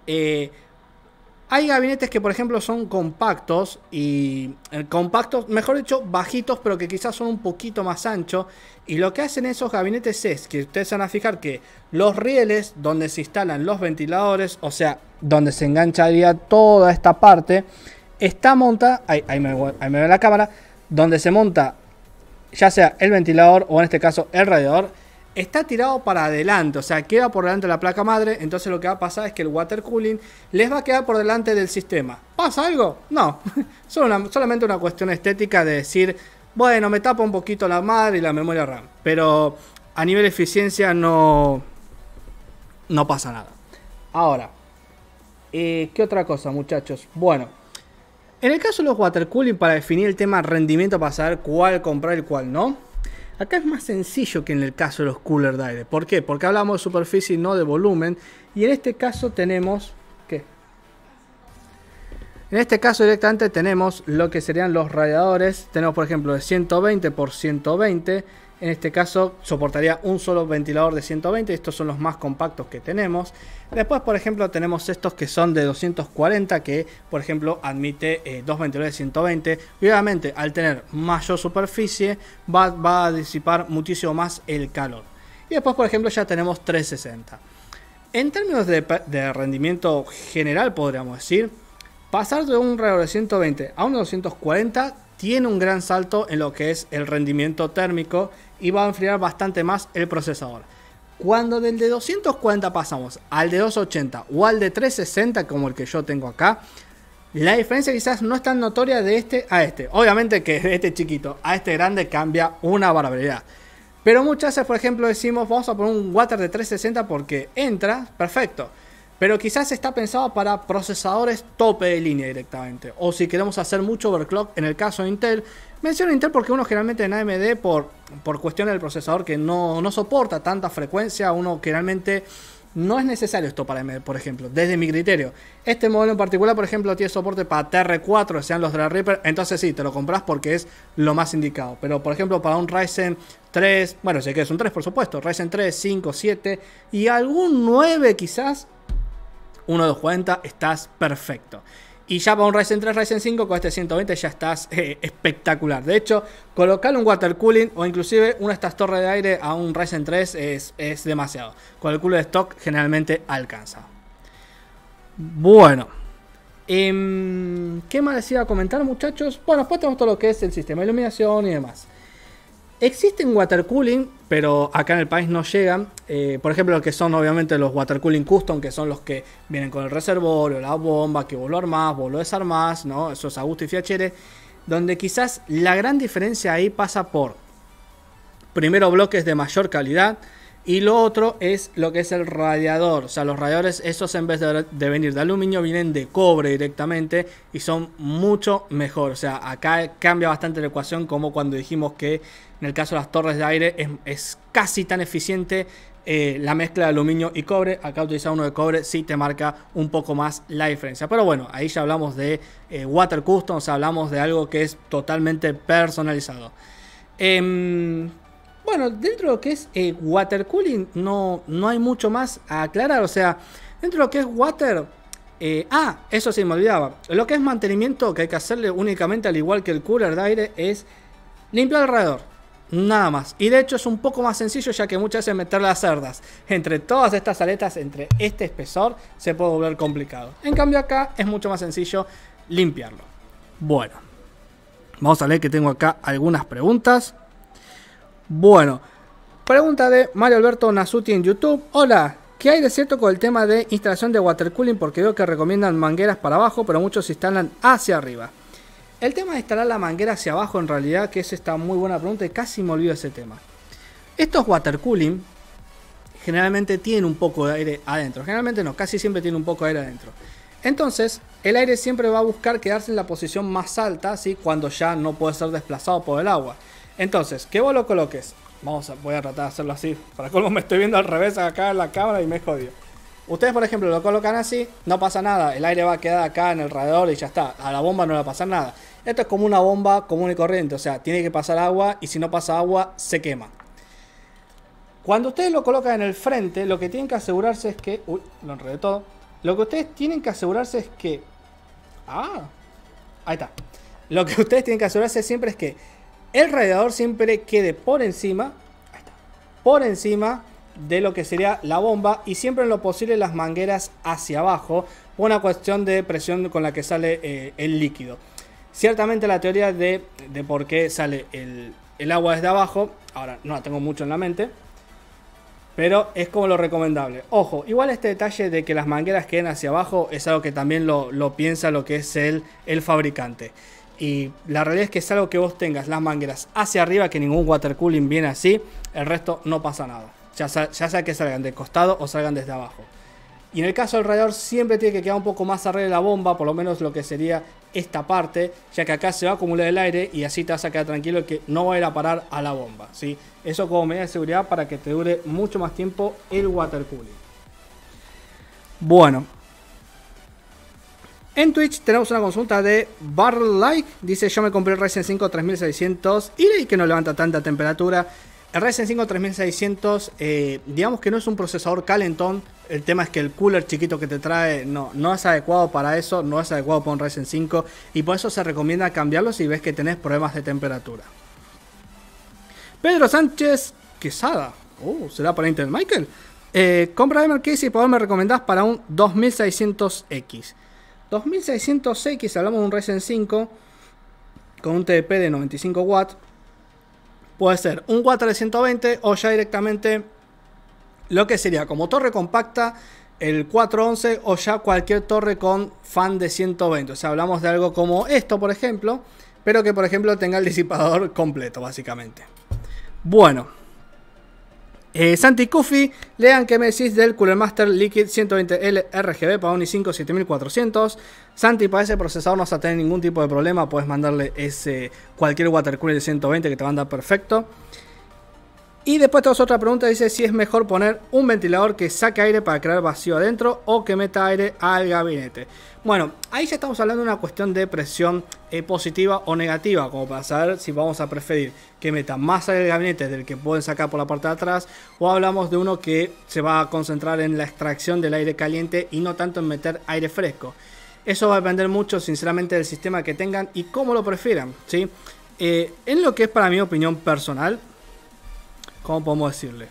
Eh, hay gabinetes que, por ejemplo, son compactos y eh, compactos, mejor dicho, bajitos, pero que quizás son un poquito más anchos. Y lo que hacen esos gabinetes es que ustedes van a fijar que los rieles donde se instalan los ventiladores, o sea, donde se engancharía toda esta parte, está monta, ahí, me, ve la cámara, donde se monta ya sea el ventilador o en este caso el radiador, está tirado para adelante, o sea, queda por delante de la placa madre, entonces lo que va a pasar es que el water cooling les va a quedar por delante del sistema. ¿Pasa algo? No, solamente una cuestión estética de decir, bueno, me tapa un poquito la madre y la memoria RAM, pero a nivel de eficiencia no, no pasa nada. Ahora, eh, ¿qué otra cosa muchachos? Bueno, en el caso de los water cooling, para definir el tema rendimiento, para saber cuál comprar y cuál no, acá es más sencillo que en el caso de los cooler de aire. ¿Por qué? Porque hablamos de superficie y no de volumen. Y en este caso tenemos. ¿Qué? En este caso directamente tenemos lo que serían los radiadores. Tenemos, por ejemplo, de 120 por 120 en este caso soportaría un solo ventilador de 120, estos son los más compactos que tenemos. Después, por ejemplo, tenemos estos que son de 240, que por ejemplo admite eh, dos ventiladores de 120. obviamente, al tener mayor superficie, va, a disipar muchísimo más el calor. Y después, por ejemplo, ya tenemos 360. En términos de, rendimiento general, podríamos decir, pasar de un radiador de 120 a uno de 240 tiene un gran salto en lo que es el rendimiento térmico y va a enfriar bastante más el procesador. Cuando del de 240 pasamos al de 280 o al de 360 como el que yo tengo acá, la diferencia quizás no es tan notoria de este a este. Obviamente que de este chiquito a este grande cambia una barbaridad. Pero muchas veces, por ejemplo, decimos, vamos a poner un water de 360 porque entra, perfecto. Pero quizás está pensado para procesadores tope de línea directamente. O si queremos hacer mucho overclock, en el caso de Intel, Menciono Intel porque uno generalmente en AMD por, por cuestiones del procesador que no, soporta tanta frecuencia, uno generalmente no es necesario esto para AMD, por ejemplo, desde mi criterio. Este modelo en particular, por ejemplo, tiene soporte para TR4, sean los de la Reaper. entonces sí, te lo compras porque es lo más indicado. Pero, por ejemplo, para un Ryzen 3, bueno, si que un 3, por supuesto, Ryzen 3, 5, 7 y algún 9 quizás, uno de los estás perfecto. Y ya para un Ryzen 3, Ryzen 5 con este 120 ya estás eh, espectacular. De hecho, colocar un water cooling o inclusive una de estas torres de aire a un Ryzen 3 es, es demasiado. Con el culo de stock generalmente alcanza. Bueno. Em, ¿Qué más les iba a comentar muchachos? Bueno, después tenemos todo lo que es el sistema de iluminación y demás. Existen water cooling, pero acá en el país no llegan. Eh, por ejemplo, lo que son obviamente los water cooling custom, que son los que vienen con el reservorio, la bomba, que vos lo armás, vos lo desarmás, ¿no? Eso es a gusto y fiachere. Donde quizás la gran diferencia ahí pasa por, primero, bloques de mayor calidad, y lo otro es lo que es el radiador. O sea, los radiadores, esos en vez de, venir de aluminio, vienen de cobre directamente y son mucho mejor. O sea, acá cambia bastante la ecuación como cuando dijimos que en el caso de las torres de aire es, casi tan eficiente eh, la mezcla de aluminio y cobre. Acá utilizar uno de cobre sí te marca un poco más la diferencia. Pero bueno, ahí ya hablamos de eh, Water Customs, hablamos de algo que es totalmente personalizado. Em, bueno, dentro de lo que es eh, water cooling no, no hay mucho más a aclarar. O sea, dentro de lo que es water... Eh, ah, eso sí me olvidaba. Lo que es mantenimiento que hay que hacerle únicamente al igual que el cooler de aire es limpiar alrededor. Nada más. Y de hecho es un poco más sencillo ya que muchas veces meter las cerdas entre todas estas aletas, entre este espesor, se puede volver complicado. En cambio acá es mucho más sencillo limpiarlo. Bueno. Vamos a leer que tengo acá algunas preguntas. Bueno, pregunta de Mario Alberto Nasuti en YouTube. Hola, ¿qué hay de cierto con el tema de instalación de water cooling? Porque veo que recomiendan mangueras para abajo, pero muchos se instalan hacia arriba. El tema de instalar la manguera hacia abajo, en realidad, que es esta muy buena pregunta y casi me olvido ese tema. Estos water cooling generalmente tienen un poco de aire adentro. Generalmente no, casi siempre tiene un poco de aire adentro. Entonces, el aire siempre va a buscar quedarse en la posición más alta, ¿sí? cuando ya no puede ser desplazado por el agua. Entonces, que vos lo coloques. Vamos a, voy a tratar de hacerlo así. Para colmo me estoy viendo al revés acá en la cámara y me jodió. Ustedes, por ejemplo, lo colocan así, no pasa nada. El aire va a quedar acá en el radiador y ya está. A la bomba no le va a pasar nada. Esto es como una bomba común y corriente. O sea, tiene que pasar agua y si no pasa agua, se quema. Cuando ustedes lo colocan en el frente, lo que tienen que asegurarse es que... Uy, lo enredé todo. Lo que ustedes tienen que asegurarse es que... Ah, ahí está. Lo que ustedes tienen que asegurarse siempre es que el radiador siempre quede por encima, por encima de lo que sería la bomba y siempre en lo posible las mangueras hacia abajo por una cuestión de presión con la que sale eh, el líquido. Ciertamente la teoría de, por qué sale el, agua desde abajo, ahora no la tengo mucho en la mente, pero es como lo recomendable. Ojo, igual este detalle de que las mangueras queden hacia abajo es algo que también lo, piensa lo que es el, el fabricante. Y la realidad es que es algo que vos tengas las mangueras hacia arriba, que ningún water cooling viene así, el resto no pasa nada. Ya sea, que salgan del costado o salgan desde abajo. Y en el caso del radiador siempre tiene que quedar un poco más arriba de la bomba, por lo menos lo que sería esta parte, ya que acá se va a acumular el aire y así te vas a quedar tranquilo que no va a ir a parar a la bomba. ¿sí? Eso como medida de seguridad para que te dure mucho más tiempo el water cooling. Bueno, en Twitch tenemos una consulta de Barlike. Dice, yo me compré el Ryzen 5 3600 y leí que no levanta tanta temperatura. El Ryzen 5 3600, eh, digamos que no es un procesador calentón. El tema es que el cooler chiquito que te trae no, no es adecuado para eso, no es adecuado para un Ryzen 5. Y por eso se recomienda cambiarlo si ves que tenés problemas de temperatura. Pedro Sánchez Quesada. Oh, ¿será para Intel Michael? Eh, compra de Marqués y por favor me recomendás para un 2600X. 2600X, hablamos de un Ryzen 5 con un TDP de 95 watts. Puede ser un Watt 320 o ya directamente lo que sería como torre compacta el 411 o ya cualquier torre con fan de 120. O sea, hablamos de algo como esto, por ejemplo, pero que por ejemplo tenga el disipador completo, básicamente. Bueno. Eh, Santi Kufi, lean que me decís del Cooler Master Liquid 120L RGB para Oni 5 7400. Santi, para ese procesador no vas a tener ningún tipo de problema, puedes mandarle ese cualquier water cooler de 120 que te va a perfecto. Y después tenemos otra pregunta, dice si es mejor poner un ventilador que saque aire para crear vacío adentro o que meta aire al gabinete. Bueno, ahí ya estamos hablando de una cuestión de presión eh, positiva o negativa, como para saber si vamos a preferir que meta más aire al gabinete del que pueden sacar por la parte de atrás, o hablamos de uno que se va a concentrar en la extracción del aire caliente y no tanto en meter aire fresco. Eso va a depender mucho, sinceramente, del sistema que tengan y cómo lo prefieran, ¿sí? Eh, en lo que es para mi opinión personal, ¿Cómo podemos decirle?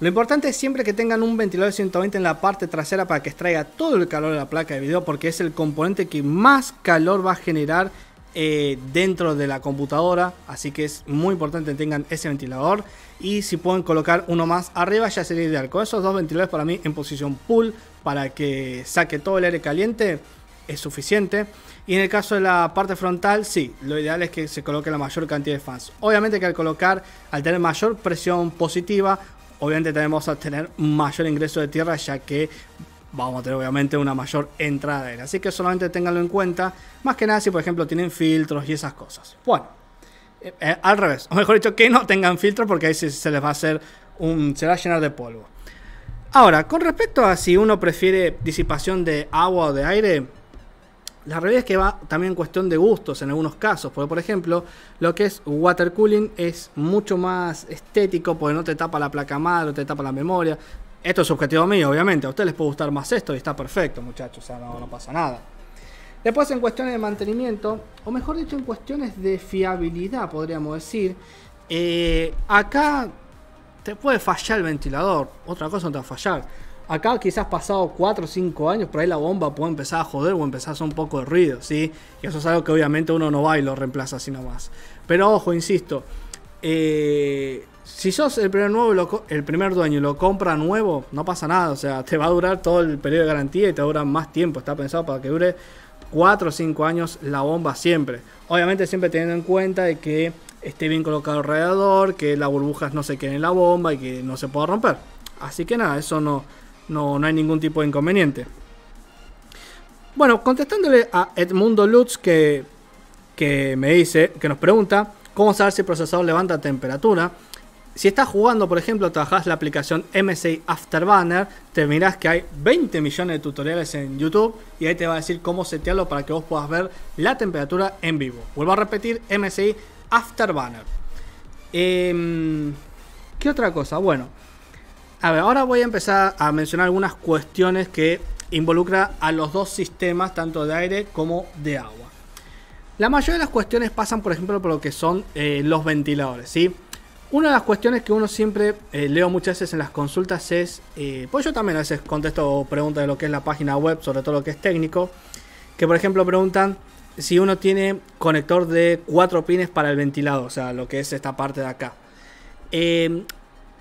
Lo importante es siempre que tengan un ventilador de 120 en la parte trasera para que extraiga todo el calor de la placa de video porque es el componente que más calor va a generar eh, dentro de la computadora. Así que es muy importante que tengan ese ventilador y si pueden colocar uno más arriba ya sería ideal. Con esos dos ventiladores para mí en posición pull para que saque todo el aire caliente es suficiente. Y en el caso de la parte frontal, sí, lo ideal es que se coloque la mayor cantidad de fans. Obviamente que al colocar, al tener mayor presión positiva, obviamente tenemos a tener mayor ingreso de tierra ya que vamos a tener obviamente una mayor entrada de aire Así que solamente tenganlo en cuenta, más que nada si por ejemplo tienen filtros y esas cosas. Bueno, eh, eh, al revés, o mejor dicho, que no tengan filtros porque ahí se les va a hacer un... se va a llenar de polvo. Ahora, con respecto a si uno prefiere disipación de agua o de aire, la realidad es que va también en cuestión de gustos en algunos casos, porque por ejemplo, lo que es water cooling es mucho más estético porque no te tapa la placa madre, no te tapa la memoria. Esto es subjetivo mío, obviamente. A ustedes les puede gustar más esto y está perfecto, muchachos, o sea, no, pasa nada. Después en cuestiones de mantenimiento, o mejor dicho, en cuestiones de fiabilidad, podríamos decir, eh, acá te puede fallar el ventilador, otra cosa no te va a fallar. Acá quizás pasado 4 o 5 años, por ahí la bomba puede empezar a joder o empezar a hacer un poco de ruido, ¿sí? Y eso es algo que obviamente uno no va y lo reemplaza así nomás. Pero ojo, insisto, eh, si sos el primer, nuevo el primer dueño y lo compra nuevo, no pasa nada, o sea, te va a durar todo el periodo de garantía y te dura más tiempo, está pensado para que dure 4 o 5 años la bomba siempre. Obviamente siempre teniendo en cuenta de que esté bien colocado alrededor, que las burbujas no se queden en la bomba y que no se pueda romper. Así que nada, eso no, no, hay ningún tipo de inconveniente. Bueno, contestándole a Edmundo Lutz que, que me dice, que nos pregunta, ¿cómo saber si el procesador levanta temperatura? Si estás jugando, por ejemplo, trabajas la aplicación MSI Afterburner, te mirás que hay 20 millones de tutoriales en YouTube y ahí te va a decir cómo setearlo para que vos puedas ver la temperatura en vivo. Vuelvo a repetir, MSI After Banner em, ¿Qué otra cosa? Bueno, a ver, ahora voy a empezar a mencionar algunas cuestiones que involucra a los dos sistemas, tanto de aire como de agua. La mayoría de las cuestiones pasan, por ejemplo, por lo que son eh, los ventiladores, ¿sí? Una de las cuestiones que uno siempre eh, leo muchas veces en las consultas es, eh, pues yo también a veces contesto preguntas de lo que es la página web, sobre todo lo que es técnico, que por ejemplo preguntan si uno tiene conector de cuatro pines para el ventilador, o sea, lo que es esta parte de acá. Eh,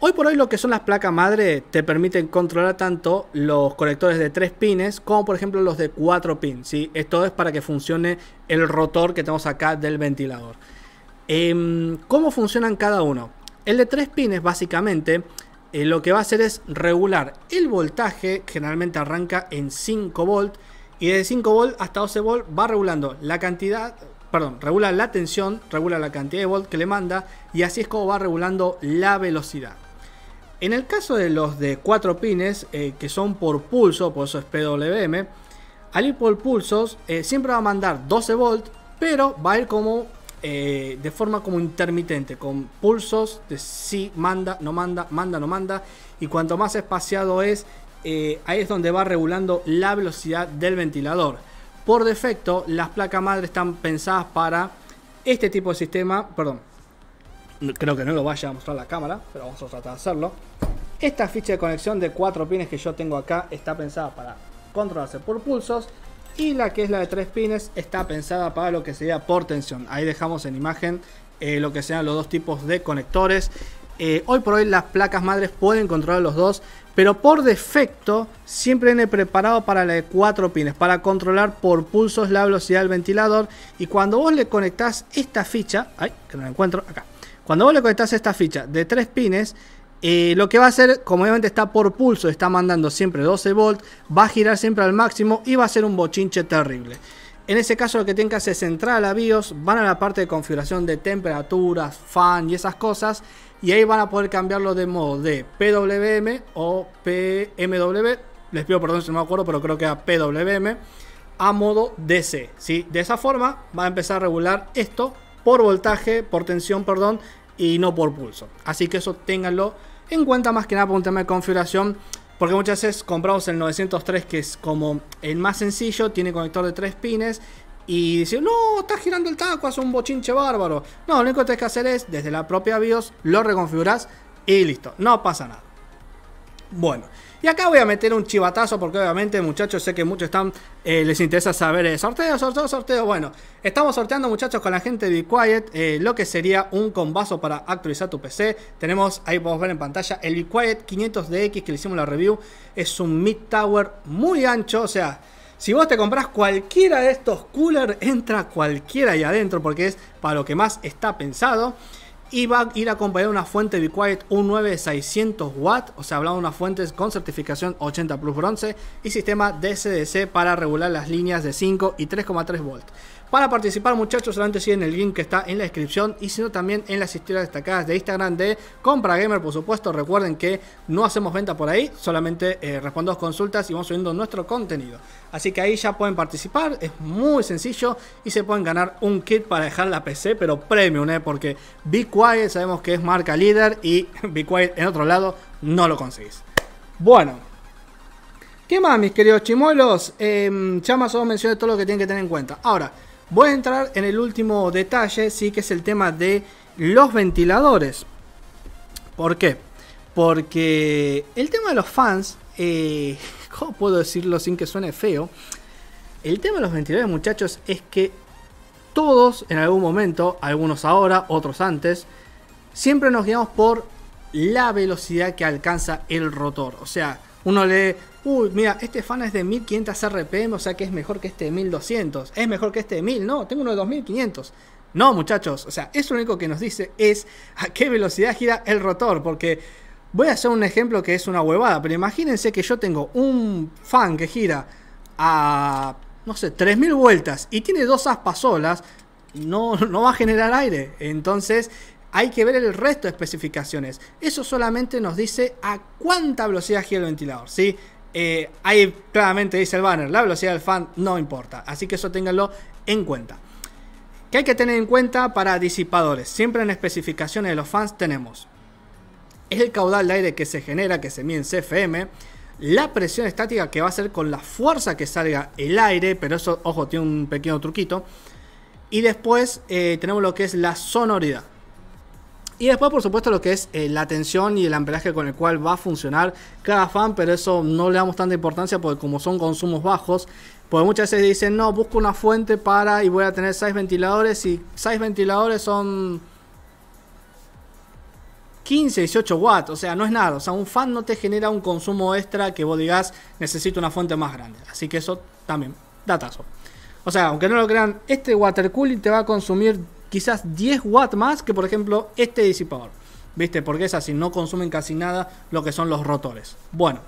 Hoy por hoy lo que son las placas madre te permiten controlar tanto los conectores de 3 pines como por ejemplo los de 4 pins. Esto es para que funcione el rotor que tenemos acá del ventilador. Em, ¿Cómo funcionan cada uno? El de 3 pines básicamente eh, lo que va a hacer es regular el voltaje, generalmente arranca en 5 volts y de 5 volts hasta 12 volt va regulando la cantidad, perdón, regula la tensión, regula la cantidad de volt que le manda y así es como va regulando la velocidad. En el caso de los de 4 pines, eh, que son por pulso, por eso es PWM, al ir por pulsos eh, siempre va a mandar 12 volts, pero va a ir como eh, de forma como intermitente, con pulsos de sí, manda, no manda, manda, no manda, y cuanto más espaciado es, ahí es donde va regulando la velocidad del ventilador. Por defecto, las placas madre están pensadas para este tipo de sistema, perdón, creo que no lo vaya a mostrar la cámara, pero vamos a tratar de hacerlo. Esta ficha de conexión de 4 pines que yo tengo acá está pensada para controlarse por pulsos y la que es la de 3 pines está pensada para lo que sería por tensión. Ahí dejamos en imagen eh, lo que sean los dos tipos de conectores. Eh, hoy por hoy las placas madres pueden controlar los dos, pero por defecto siempre viene preparado para la de 4 pines, para controlar por pulsos la velocidad del ventilador. Y cuando vos le conectás esta ficha, ay, que no la encuentro acá, cuando vos le conectás esta ficha de tres pines, eh, lo que va a hacer, como obviamente está por pulso, está mandando siempre 12 volts, va a girar siempre al máximo y va a ser un bochinche terrible. En ese caso lo que tienen que hacer es entrar a la BIOS, van a la parte de configuración de temperaturas, fan y esas cosas, y ahí van a poder cambiarlo de modo de PWM o PMW, les pido perdón si no me acuerdo, pero creo que era PWM, a modo DC. ¿sí? De esa forma va a empezar a regular esto por voltaje, por tensión, perdón, y no por pulso. Así que eso ténganlo en cuenta más que nada por un tema de configuración. Porque muchas veces compramos el 903 que es como el más sencillo, tiene conector de tres pines. Y dicen, no, estás girando el taco, hace un bochinche bárbaro. No, lo único que tienes que hacer es, desde la propia BIOS, lo reconfigurás y listo, no pasa nada. Bueno, y acá voy a meter un chivatazo porque obviamente muchachos sé que muchos están eh, les interesa saber el eh, sorteo, sorteo, sorteo. Bueno, estamos sorteando muchachos con la gente de Be Quiet eh, lo que sería un combazo para actualizar tu PC. Tenemos, ahí podemos ver en pantalla, el Be Quiet 500DX que le hicimos la review. Es un mid tower muy ancho, o sea... Si vos te compras cualquiera de estos coolers, entra cualquiera ahí adentro porque es para lo que más está pensado y va a ir a de una fuente Be Quiet U9 600 w o sea, hablando de una fuente con certificación 80 Plus Bronce y sistema DCDC para regular las líneas de 5 y 3,3 v para participar, muchachos, solamente siguen el link que está en la descripción y sino también en las historias destacadas de Instagram de Compra Gamer, por supuesto. Recuerden que no hacemos venta por ahí, solamente eh, respondemos consultas y vamos subiendo nuestro contenido. Así que ahí ya pueden participar, es muy sencillo y se pueden ganar un kit para dejar la PC, pero premium, ¿eh? porque Be Quiet sabemos que es marca líder y Be Quiet en otro lado no lo conseguís. Bueno, ¿qué más, mis queridos chimuelos? Eh, ya más o menos mencioné todo lo que tienen que tener en cuenta. Ahora, Voy a entrar en el último detalle, sí, que es el tema de los ventiladores. ¿Por qué? Porque el tema de los fans, eh, ¿cómo puedo decirlo sin que suene feo? El tema de los ventiladores, muchachos, es que todos en algún momento, algunos ahora, otros antes, siempre nos guiamos por la velocidad que alcanza el rotor. O sea, uno le uy, mira, este fan es de 1500 RPM, o sea que es mejor que este de 1200, es mejor que este de 1000, no, tengo uno de 2500. No, muchachos, o sea, eso lo único que nos dice es a qué velocidad gira el rotor, porque voy a hacer un ejemplo que es una huevada, pero imagínense que yo tengo un fan que gira a, no sé, 3000 vueltas y tiene dos aspas solas, no, no va a generar aire. Entonces, hay que ver el resto de especificaciones. Eso solamente nos dice a cuánta velocidad gira el ventilador, ¿sí? Eh, ahí claramente dice el banner, la velocidad del fan no importa. Así que eso ténganlo en cuenta. ¿Qué hay que tener en cuenta para disipadores? Siempre en especificaciones de los fans tenemos el caudal de aire que se genera, que se mide en CFM, la presión estática que va a ser con la fuerza que salga el aire, pero eso, ojo, tiene un pequeño truquito. Y después eh, tenemos lo que es la sonoridad. Y después, por supuesto, lo que es eh, la tensión y el amperaje con el cual va a funcionar cada fan, pero eso no le damos tanta importancia porque como son consumos bajos, pues muchas veces dicen, no, busco una fuente para y voy a tener 6 ventiladores y 6 ventiladores son 15, 18 watts, o sea, no es nada, o sea, un fan no te genera un consumo extra que vos digas, necesito una fuente más grande, así que eso también, datazo. O sea, aunque no lo crean, este water cooling te va a consumir quizás 10 watts más que, por ejemplo, este disipador. ¿Viste? Porque es así, no consumen casi nada lo que son los rotores. Bueno,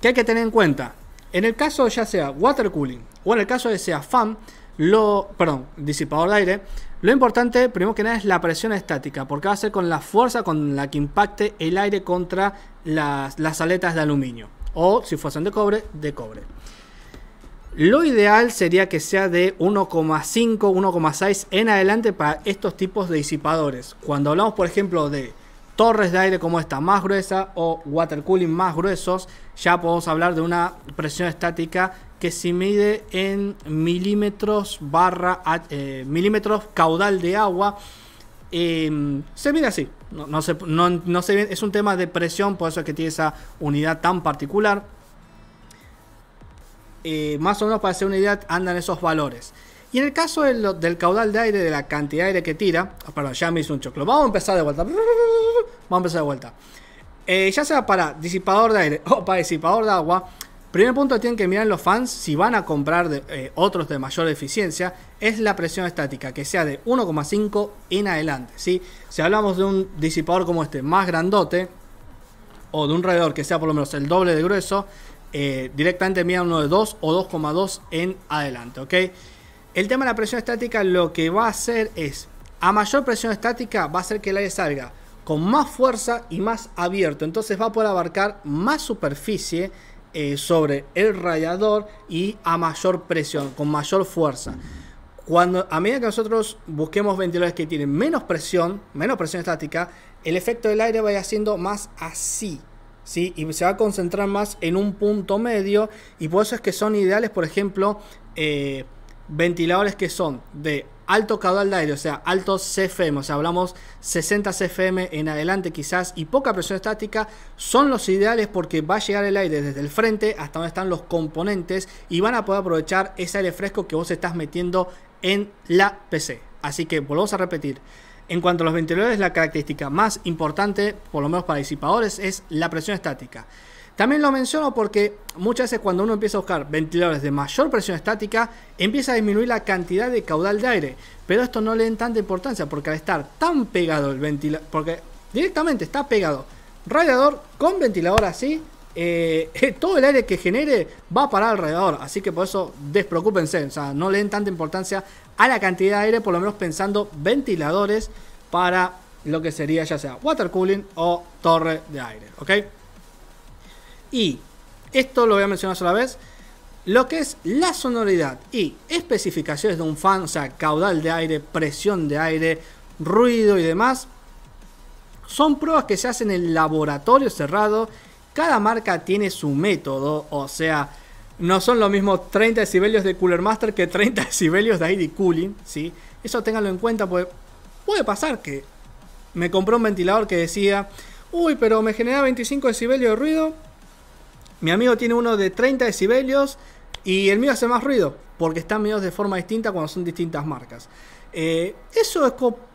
¿qué hay que tener en cuenta? En el caso ya sea water cooling o en el caso de sea fan, lo, perdón, disipador de aire, lo importante, primero que nada, es la presión estática, porque va a ser con la fuerza con la que impacte el aire contra las aletas de aluminio, o si fuesen de cobre, de cobre. Lo ideal sería que sea de 1,5, 1,6 en adelante para estos tipos de disipadores. Cuando hablamos, por ejemplo, de torres de aire como esta más gruesa o water cooling más gruesos, ya podemos hablar de una presión estática que se mide en milímetros barra eh, milímetros caudal de agua. Em, se mide así, no, no, es un tema de presión, por eso es que tiene esa unidad tan particular. Eh, más o menos para hacer una idea, andan esos valores. Y en el caso del caudal de aire, de la cantidad de aire que tira, ah, perdón, ya me hizo un choclo. Vamos a empezar de vuelta. Vamos a empezar de vuelta. Eh, ya sea para disipador de aire o para disipador de agua, primer punto que tienen que mirar los fans si van a comprar eh, otros de mayor eficiencia es la presión estática, que sea de 1,5 en adelante. ¿sí? Si hablamos de un disipador como este, más grandote, o de un radiador que sea por lo menos el doble de grueso, eh, directamente mida uno de 2 o 2,2 en adelante. ¿ok? El tema de la presión estática lo que va a hacer es, a mayor presión estática va a hacer que el aire salga con más fuerza y más abierto. Entonces va a poder abarcar más superficie eh, sobre el radiador y a mayor presión, con mayor fuerza. Cuando, a medida que nosotros busquemos ventiladores que tienen menos presión, menos presión estática, el efecto del aire vaya siendo más así, y se va a concentrar más en un punto medio y por eso es que son ideales, por ejemplo, eh, ventiladores que son de alto caudal de aire, o sea, alto CFM, o sea, hablamos 60 CFM en adelante quizás y poca presión estática, son los ideales porque va a llegar el aire desde el frente hasta donde están los componentes y van a poder aprovechar ese aire fresco que vos estás metiendo en la PC. Así que volvemos a repetir. En cuanto a los ventiladores, la característica más importante, por lo menos para disipadores, es la presión estática. También lo menciono porque muchas veces cuando uno empieza a buscar ventiladores de mayor presión estática, empieza a disminuir la cantidad de caudal de aire. Pero esto no le da tanta importancia porque al estar tan pegado el ventilador, porque directamente está pegado radiador con ventilador así, eh, todo el aire que genere va a parar alrededor. Así que por eso despreocúpense, o sea, no le den tanta importancia a la cantidad de aire, por lo menos pensando ventiladores para lo que sería ya sea water cooling o torre de aire. ¿Ok? Y esto lo voy a mencionar sola vez. Lo que es la sonoridad y especificaciones de un fan, o sea, caudal de aire, presión de aire, ruido y demás, son pruebas que se hacen en laboratorio cerrado cada marca tiene su método, o sea, no son los mismos 30 decibelios de Cooler Master que 30 decibelios de ID Cooling, ¿sí? Eso ténganlo en cuenta, porque puede pasar que me compré un ventilador que decía, uy, pero me genera 25 decibelios de ruido, mi amigo tiene uno de 30 decibelios y el mío hace más ruido, porque están medidos de forma distinta cuando son distintas marcas. Eh, eso es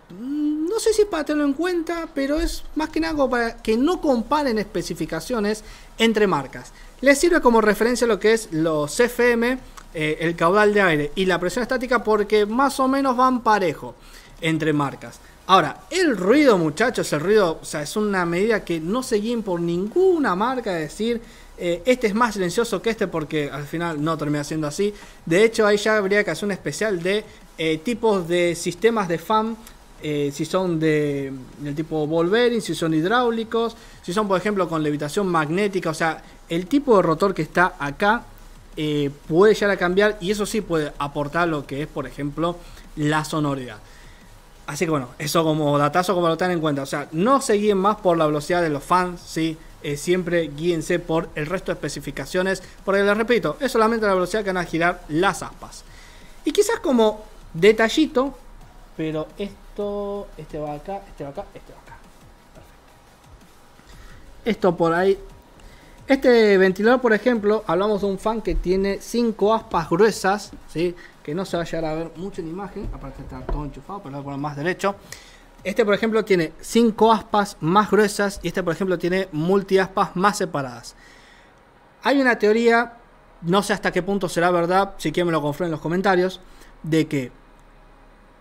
Mm, no sé si para tenerlo en cuenta, pero es más que nada para que no comparen especificaciones entre marcas. Les sirve como referencia lo que es los CFM, eh, el caudal de aire y la presión estática porque más o menos van parejo entre marcas. Ahora, el ruido, muchachos, el ruido, es una medida que no se guíen por ninguna marca de decir eh, este es más silencioso que este porque al final no termina siendo así. De hecho, ahí ya habría que hacer un especial de eh, tipos de sistemas de fan eh, si son de, del tipo Wolverine, si son hidráulicos, si son por ejemplo con levitación magnética, o sea, el tipo de rotor que está acá eh, puede llegar a cambiar y eso sí puede aportar lo que es por ejemplo la sonoridad. Así que bueno, eso como datazo como lo tengan en cuenta, o sea, no se guíen más por la velocidad de los fans, eh, siempre guíense por el resto de especificaciones, porque les repito, es solamente la velocidad que van a girar las aspas. Y quizás como detallito, pero esto este va acá, este va acá, este va acá. Perfecto. Esto por ahí. Este ventilador, por ejemplo, hablamos de un fan que tiene 5 aspas gruesas, ¿sí? que no se va a llegar a ver mucho en imagen, aparte está todo enchufado, pero lo voy a poner más derecho. Este, por ejemplo, tiene 5 aspas más gruesas y este, por ejemplo, tiene multiaspas más separadas. Hay una teoría, no sé hasta qué punto será verdad, si quieren me lo confirmen en los comentarios, de que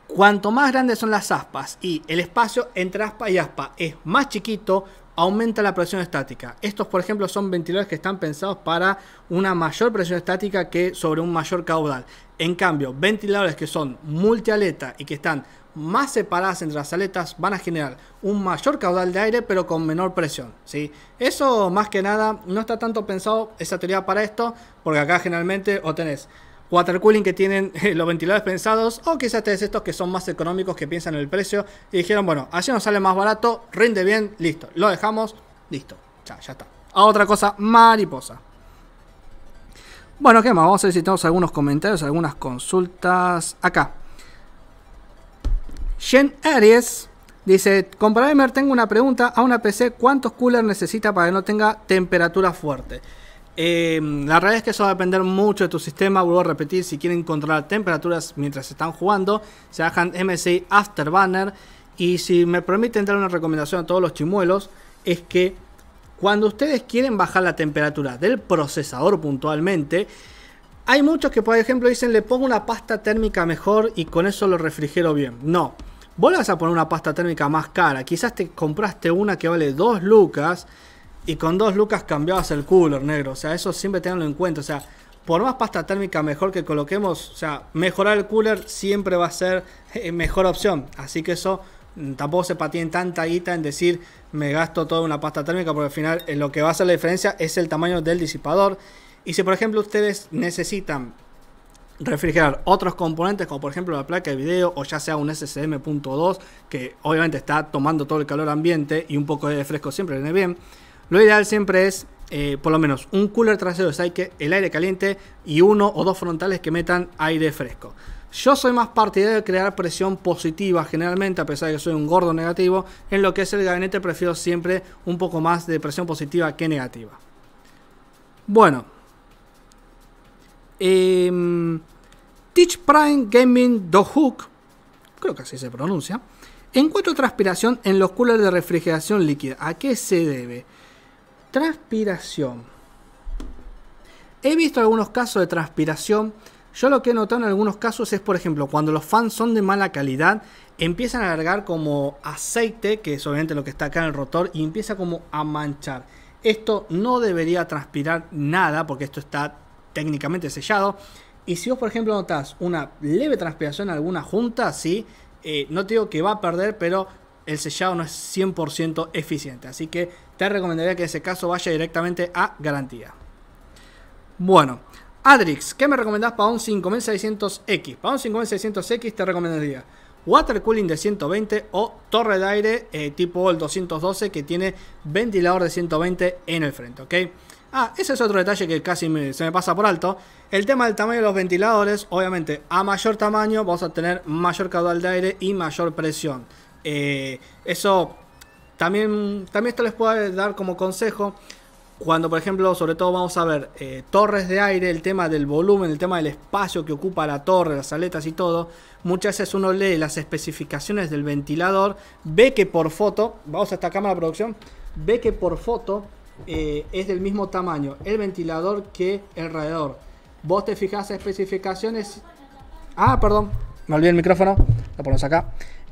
Cuanto más grandes son las aspas y el espacio entre aspa y aspa es más chiquito, aumenta la presión estática. Estos, por ejemplo, son ventiladores que están pensados para una mayor presión estática que sobre un mayor caudal. En cambio, ventiladores que son multialeta y que están más separadas entre las aletas van a generar un mayor caudal de aire pero con menor presión. ¿sí? Eso más que nada no está tanto pensado esa teoría para esto porque acá generalmente o tenés water cooling que tienen eh, los ventiladores pensados o quizás estos que son más económicos que piensan en el precio y dijeron, bueno, así nos sale más barato, rinde bien, listo, lo dejamos, listo, ya, ya está. A otra cosa, mariposa. Bueno, ¿qué más? Vamos a ver si algunos comentarios, algunas consultas acá. jen Aries dice, con tengo una pregunta a una PC, ¿cuántos coolers necesita para que no tenga temperatura fuerte? Eh, la realidad es que eso va a depender mucho de tu sistema. Vuelvo a repetir, si quieren controlar temperaturas mientras están jugando, se bajan MSI After Banner. Y si me permiten dar una recomendación a todos los chimuelos, es que cuando ustedes quieren bajar la temperatura del procesador puntualmente, hay muchos que por ejemplo dicen le pongo una pasta térmica mejor y con eso lo refrigero bien. No, vos vas a poner una pasta térmica más cara. Quizás te compraste una que vale 2 lucas y con dos lucas cambiabas el cooler negro. O sea, eso siempre tenganlo en cuenta. O sea, por más pasta térmica mejor que coloquemos, o sea, mejorar el cooler siempre va a ser eh, mejor opción. Así que eso mm, tampoco se en tanta guita en decir me gasto toda una pasta térmica porque al final eh, lo que va a hacer la diferencia es el tamaño del disipador. Y si por ejemplo ustedes necesitan refrigerar otros componentes como por ejemplo la placa de video o ya sea un SSM.2 que obviamente está tomando todo el calor ambiente y un poco de fresco siempre viene bien lo ideal siempre es eh, por lo menos un cooler trasero que el aire caliente y uno o dos frontales que metan aire fresco. Yo soy más partidario de crear presión positiva generalmente, a pesar de que soy un gordo negativo. En lo que es el gabinete prefiero siempre un poco más de presión positiva que negativa. Bueno. Em, Teach Prime Gaming The Hook. creo que así se pronuncia, encuentro transpiración en los coolers de refrigeración líquida. ¿A qué se debe? Transpiración. He visto algunos casos de transpiración. Yo lo que he notado en algunos casos es, por ejemplo, cuando los fans son de mala calidad, empiezan a alargar como aceite, que es obviamente lo que está acá en el rotor, y empieza como a manchar. Esto no debería transpirar nada, porque esto está técnicamente sellado. Y si vos, por ejemplo, notás una leve transpiración en alguna junta, sí, eh, no te digo que va a perder, pero el sellado no es 100% eficiente. Así que te recomendaría que en ese caso vaya directamente a garantía. Bueno, Adrix, ¿qué me recomendás para un 5600X? Para un 5600X te recomendaría water cooling de 120 o torre de aire eh, tipo el 212 que tiene ventilador de 120 en el frente, ¿ok? Ah, ese es otro detalle que casi se me pasa por alto. El tema del tamaño de los ventiladores, obviamente, a mayor tamaño vas a tener mayor caudal de aire y mayor presión. Eh, eso también, también esto les puedo dar como consejo. Cuando, por ejemplo, sobre todo vamos a ver eh, torres de aire, el tema del volumen, el tema del espacio que ocupa la torre, las aletas y todo, muchas veces uno lee las especificaciones del ventilador, ve que por foto, vamos a esta cámara de producción, ve que por foto eh, es del mismo tamaño el ventilador que el radiador. Vos te fijas especificaciones... Ah, perdón, me olvidé el micrófono, lo ponemos acá.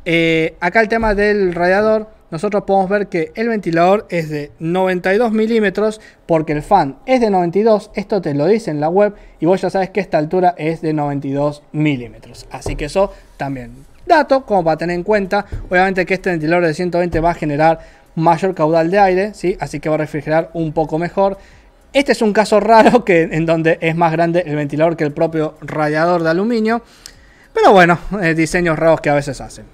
Eh, acá el tema del radiador, nosotros podemos ver que el ventilador es de 92 milímetros porque el fan es de 92, esto te lo dice en la web y vos ya sabes que esta altura es de 92 milímetros. Así que eso también dato como para tener en cuenta. Obviamente que este ventilador de 120 va a generar mayor caudal de aire, ¿sí? así que va a refrigerar un poco mejor. Este es un caso raro que, en donde es más grande el ventilador que el propio radiador de aluminio. Pero bueno, eh, diseños raros que a veces hacen.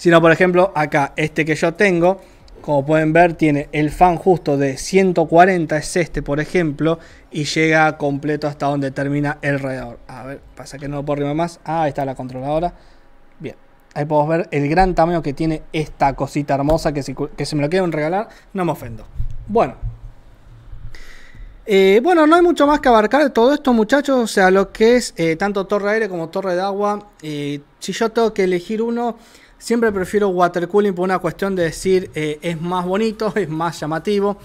Sino, por ejemplo, acá, este que yo tengo, como pueden ver, tiene el fan justo de 140, es este, por ejemplo, y llega completo hasta donde termina el radiador. A ver, pasa que no lo puedo arriba más. Ah, está la controladora. Bien. Ahí podemos ver el gran tamaño que tiene esta cosita hermosa que que se me lo quieren regalar, no me ofendo. Bueno, eh, bueno, no hay mucho más que abarcar de todo esto, muchachos. O sea, lo que es eh, tanto torre aire como torre de agua. Eh, si yo tengo que elegir uno, Siempre prefiero water cooling por una cuestión de decir eh, es más bonito, es más llamativo.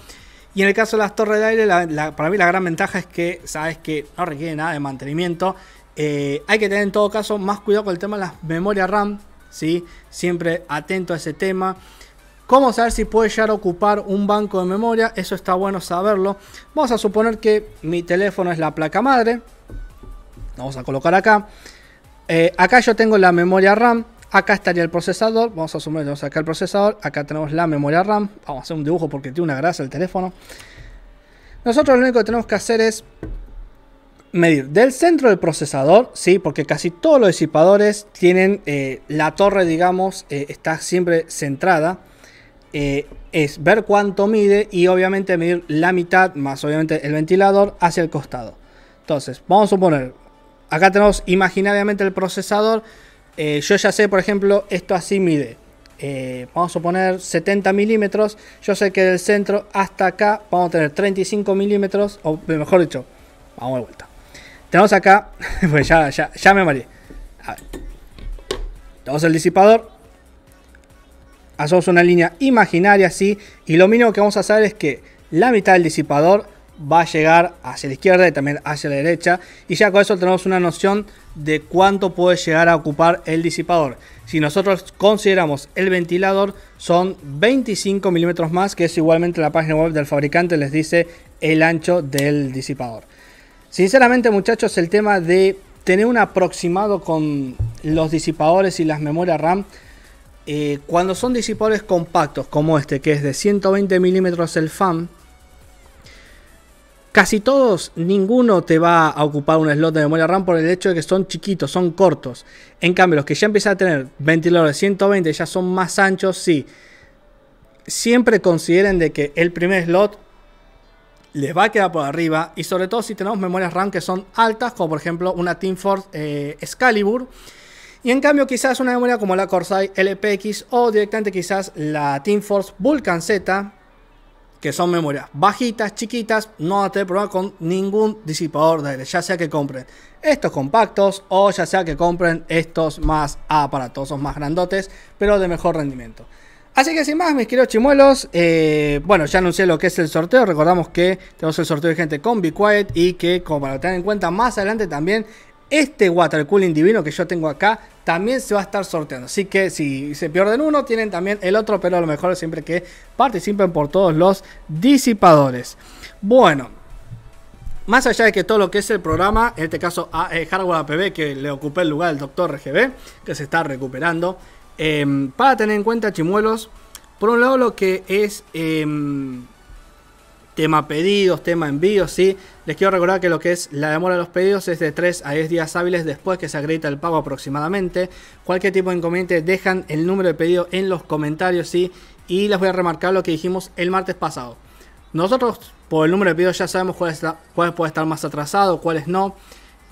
Y en el caso de las torres de aire, para mí la gran ventaja es que sabes que no requiere nada de mantenimiento. Eh, hay que tener en todo caso más cuidado con el tema de las memorias RAM, ¿sí? siempre atento a ese tema. ¿Cómo saber si puede llegar a ocupar un banco de memoria? Eso está bueno saberlo. Vamos a suponer que mi teléfono es la placa madre. Vamos a colocar acá. Eh, acá yo tengo la memoria RAM. Acá estaría el procesador, vamos a asumir acá el procesador, acá tenemos la memoria RAM, vamos a hacer un dibujo porque tiene una grasa el teléfono. Nosotros lo único que tenemos que hacer es medir del centro del procesador, sí, porque casi todos los disipadores tienen eh, la torre, digamos, eh, está siempre centrada. Eh, es ver cuánto mide y obviamente medir la mitad más obviamente el ventilador hacia el costado. Entonces, vamos a suponer, acá tenemos imaginariamente el procesador eh, yo ya sé, por ejemplo, esto así mide. Eh, vamos a poner 70 milímetros. Yo sé que del centro hasta acá vamos a tener 35 milímetros, o mejor dicho, vamos de vuelta. Tenemos acá, pues ya, me mareé. A Tenemos el disipador. Hacemos una línea imaginaria así. Y lo mínimo que vamos a hacer es que la mitad del disipador va a llegar hacia la izquierda y también hacia la derecha. Y ya con eso tenemos una noción de cuánto puede llegar a ocupar el disipador. Si nosotros consideramos el ventilador, son 25 milímetros más, que es igualmente la página web del fabricante, les dice el ancho del disipador. Sinceramente muchachos, el tema de tener un aproximado con los disipadores y las memorias RAM, eh, cuando son disipadores compactos como este, que es de 120 milímetros el FAM, Casi todos, ninguno te va a ocupar un slot de memoria RAM por el hecho de que son chiquitos, son cortos. En cambio, los que ya empiezan a tener ventiladores 120, ya son más anchos, sí. Siempre consideren de que el primer slot les va a quedar por arriba y sobre todo si tenemos memorias RAM que son altas, como por ejemplo una Team Force eh, Excalibur. Y en cambio quizás una memoria como la Corsair LPX o directamente quizás la Team Force Vulcan Z que son memorias bajitas, chiquitas, no va a tener problema con ningún disipador de aire, ya sea que compren estos compactos o ya sea que compren estos más aparatosos, más grandotes, pero de mejor rendimiento. Así que sin más, mis queridos chimuelos, eh, bueno, ya anuncié lo que es el sorteo. Recordamos que tenemos el sorteo de gente con Be Quiet y que, como para tener en cuenta, más adelante también este water cooling divino que yo tengo acá también se va a estar sorteando. Así que si se pierden uno, tienen también el otro, pero a lo mejor siempre que participen por todos los disipadores. Bueno, más allá de que todo lo que es el programa, en este caso ah, eh, Hardware APB, que le ocupé el lugar del doctor RGB, que se está recuperando, eh, para tener en cuenta, chimuelos, por un lado lo que es... Em, tema pedidos, tema envíos, ¿sí? Les quiero recordar que lo que es la demora de los pedidos es de 3 a 10 días hábiles después que se acredita el pago aproximadamente. Cualquier tipo de inconveniente dejan el número de pedido en los comentarios, ¿sí? Y les voy a remarcar lo que dijimos el martes pasado. Nosotros por el número de pedidos ya sabemos cuáles cuál puede estar más atrasado, cuáles no.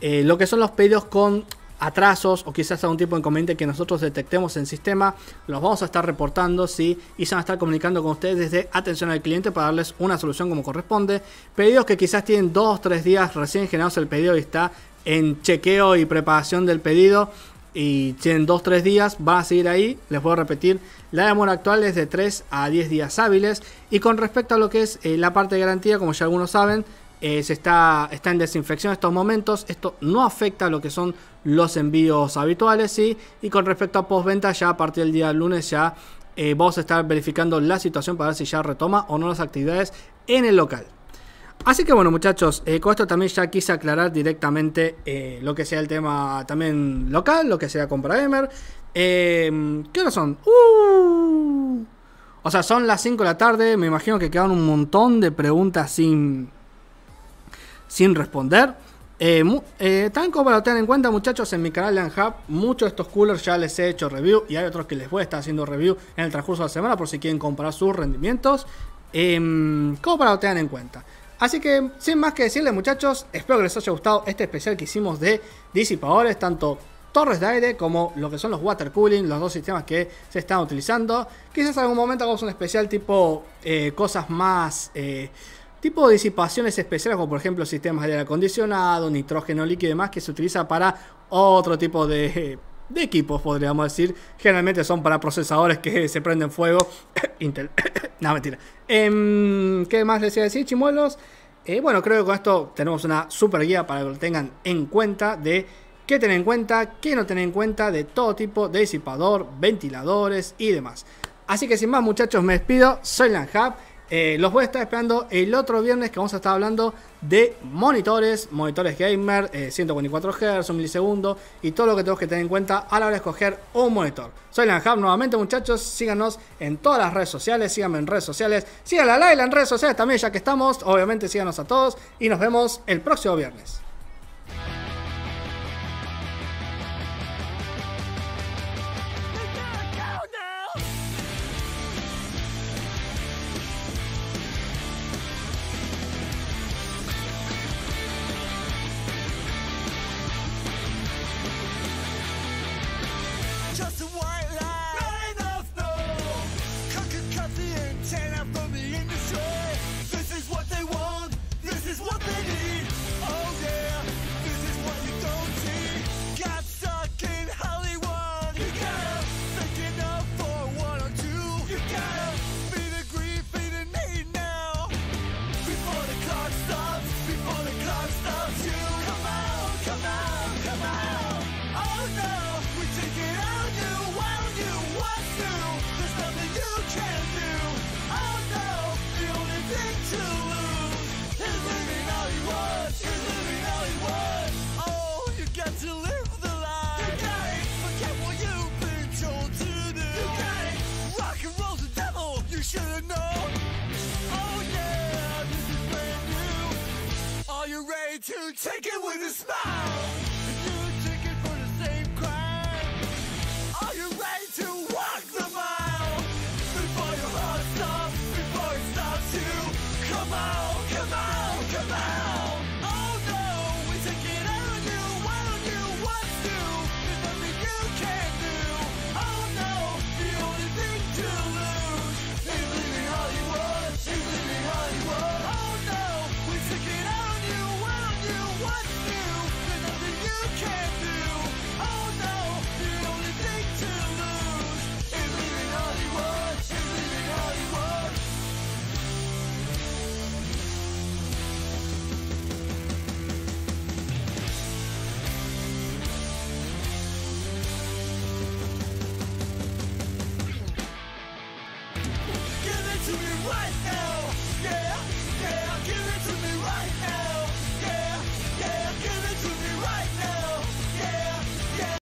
Eh, lo que son los pedidos con atrasos o quizás algún tipo de inconveniente que nosotros detectemos en sistema, los vamos a estar reportando, ¿sí? Y se van a estar comunicando con ustedes desde atención al cliente para darles una solución como corresponde. Pedidos que quizás tienen 2 3 días recién generados el pedido y está en chequeo y preparación del pedido y tienen 2 3 días, va a seguir ahí, les voy a repetir, la demora actual es de 3 a 10 días hábiles y con respecto a lo que es eh, la parte de garantía, como ya algunos saben, eh, se está, está en desinfección en estos momentos. Esto no afecta a lo que son los envíos habituales, ¿sí? Y con respecto a postventa, ya a partir del día lunes ya eh, vos vamos a estar verificando la situación para ver si ya retoma o no las actividades en el local. Así que bueno muchachos, eh, con esto también ya quise aclarar directamente eh, lo que sea el tema también local, lo que sea compra gamer. Em, ¿Qué horas son? Uh. o sea, son las 5 de la tarde, me imagino que quedan un montón de preguntas sin, sin responder. Eh, eh como tanco para tener en cuenta, muchachos, en mi canal de Anhub, muchos de estos coolers ya les he hecho review y hay otros que les voy a estar haciendo review en el transcurso de la semana por si quieren comparar sus rendimientos. Em, como para lo tengan en cuenta. Así que, sin más que decirles, muchachos, espero que les haya gustado este especial que hicimos de disipadores, tanto torres de aire como lo que son los water cooling, los dos sistemas que se están utilizando. Quizás en algún momento hagamos un especial tipo eh, cosas más eh, Tipo de disipaciones especiales, como por ejemplo sistemas de aire acondicionado, nitrógeno líquido y demás, que se utiliza para otro tipo de, equipos, podríamos decir. Generalmente son para procesadores que se prenden fuego. Intel. no, mentira. Em, ¿Qué más les iba a decir, chimuelos? Eh, bueno, creo que con esto tenemos una super guía para que lo tengan en cuenta de qué tener en cuenta, qué no tener en cuenta de todo tipo de disipador, ventiladores y demás. Así que sin más muchachos me despido, soy Lanhub eh, los voy a estar esperando el otro viernes que vamos a estar hablando de monitores, monitores gamer, 144 eh, Hz, un milisegundo y todo lo que tenemos que tener en cuenta a la hora de escoger un monitor. Soy Lanjab nuevamente muchachos, síganos en todas las redes sociales, síganme en redes sociales, síganla a Laila en redes sociales también ya que estamos, obviamente síganos a todos y nos vemos el próximo viernes.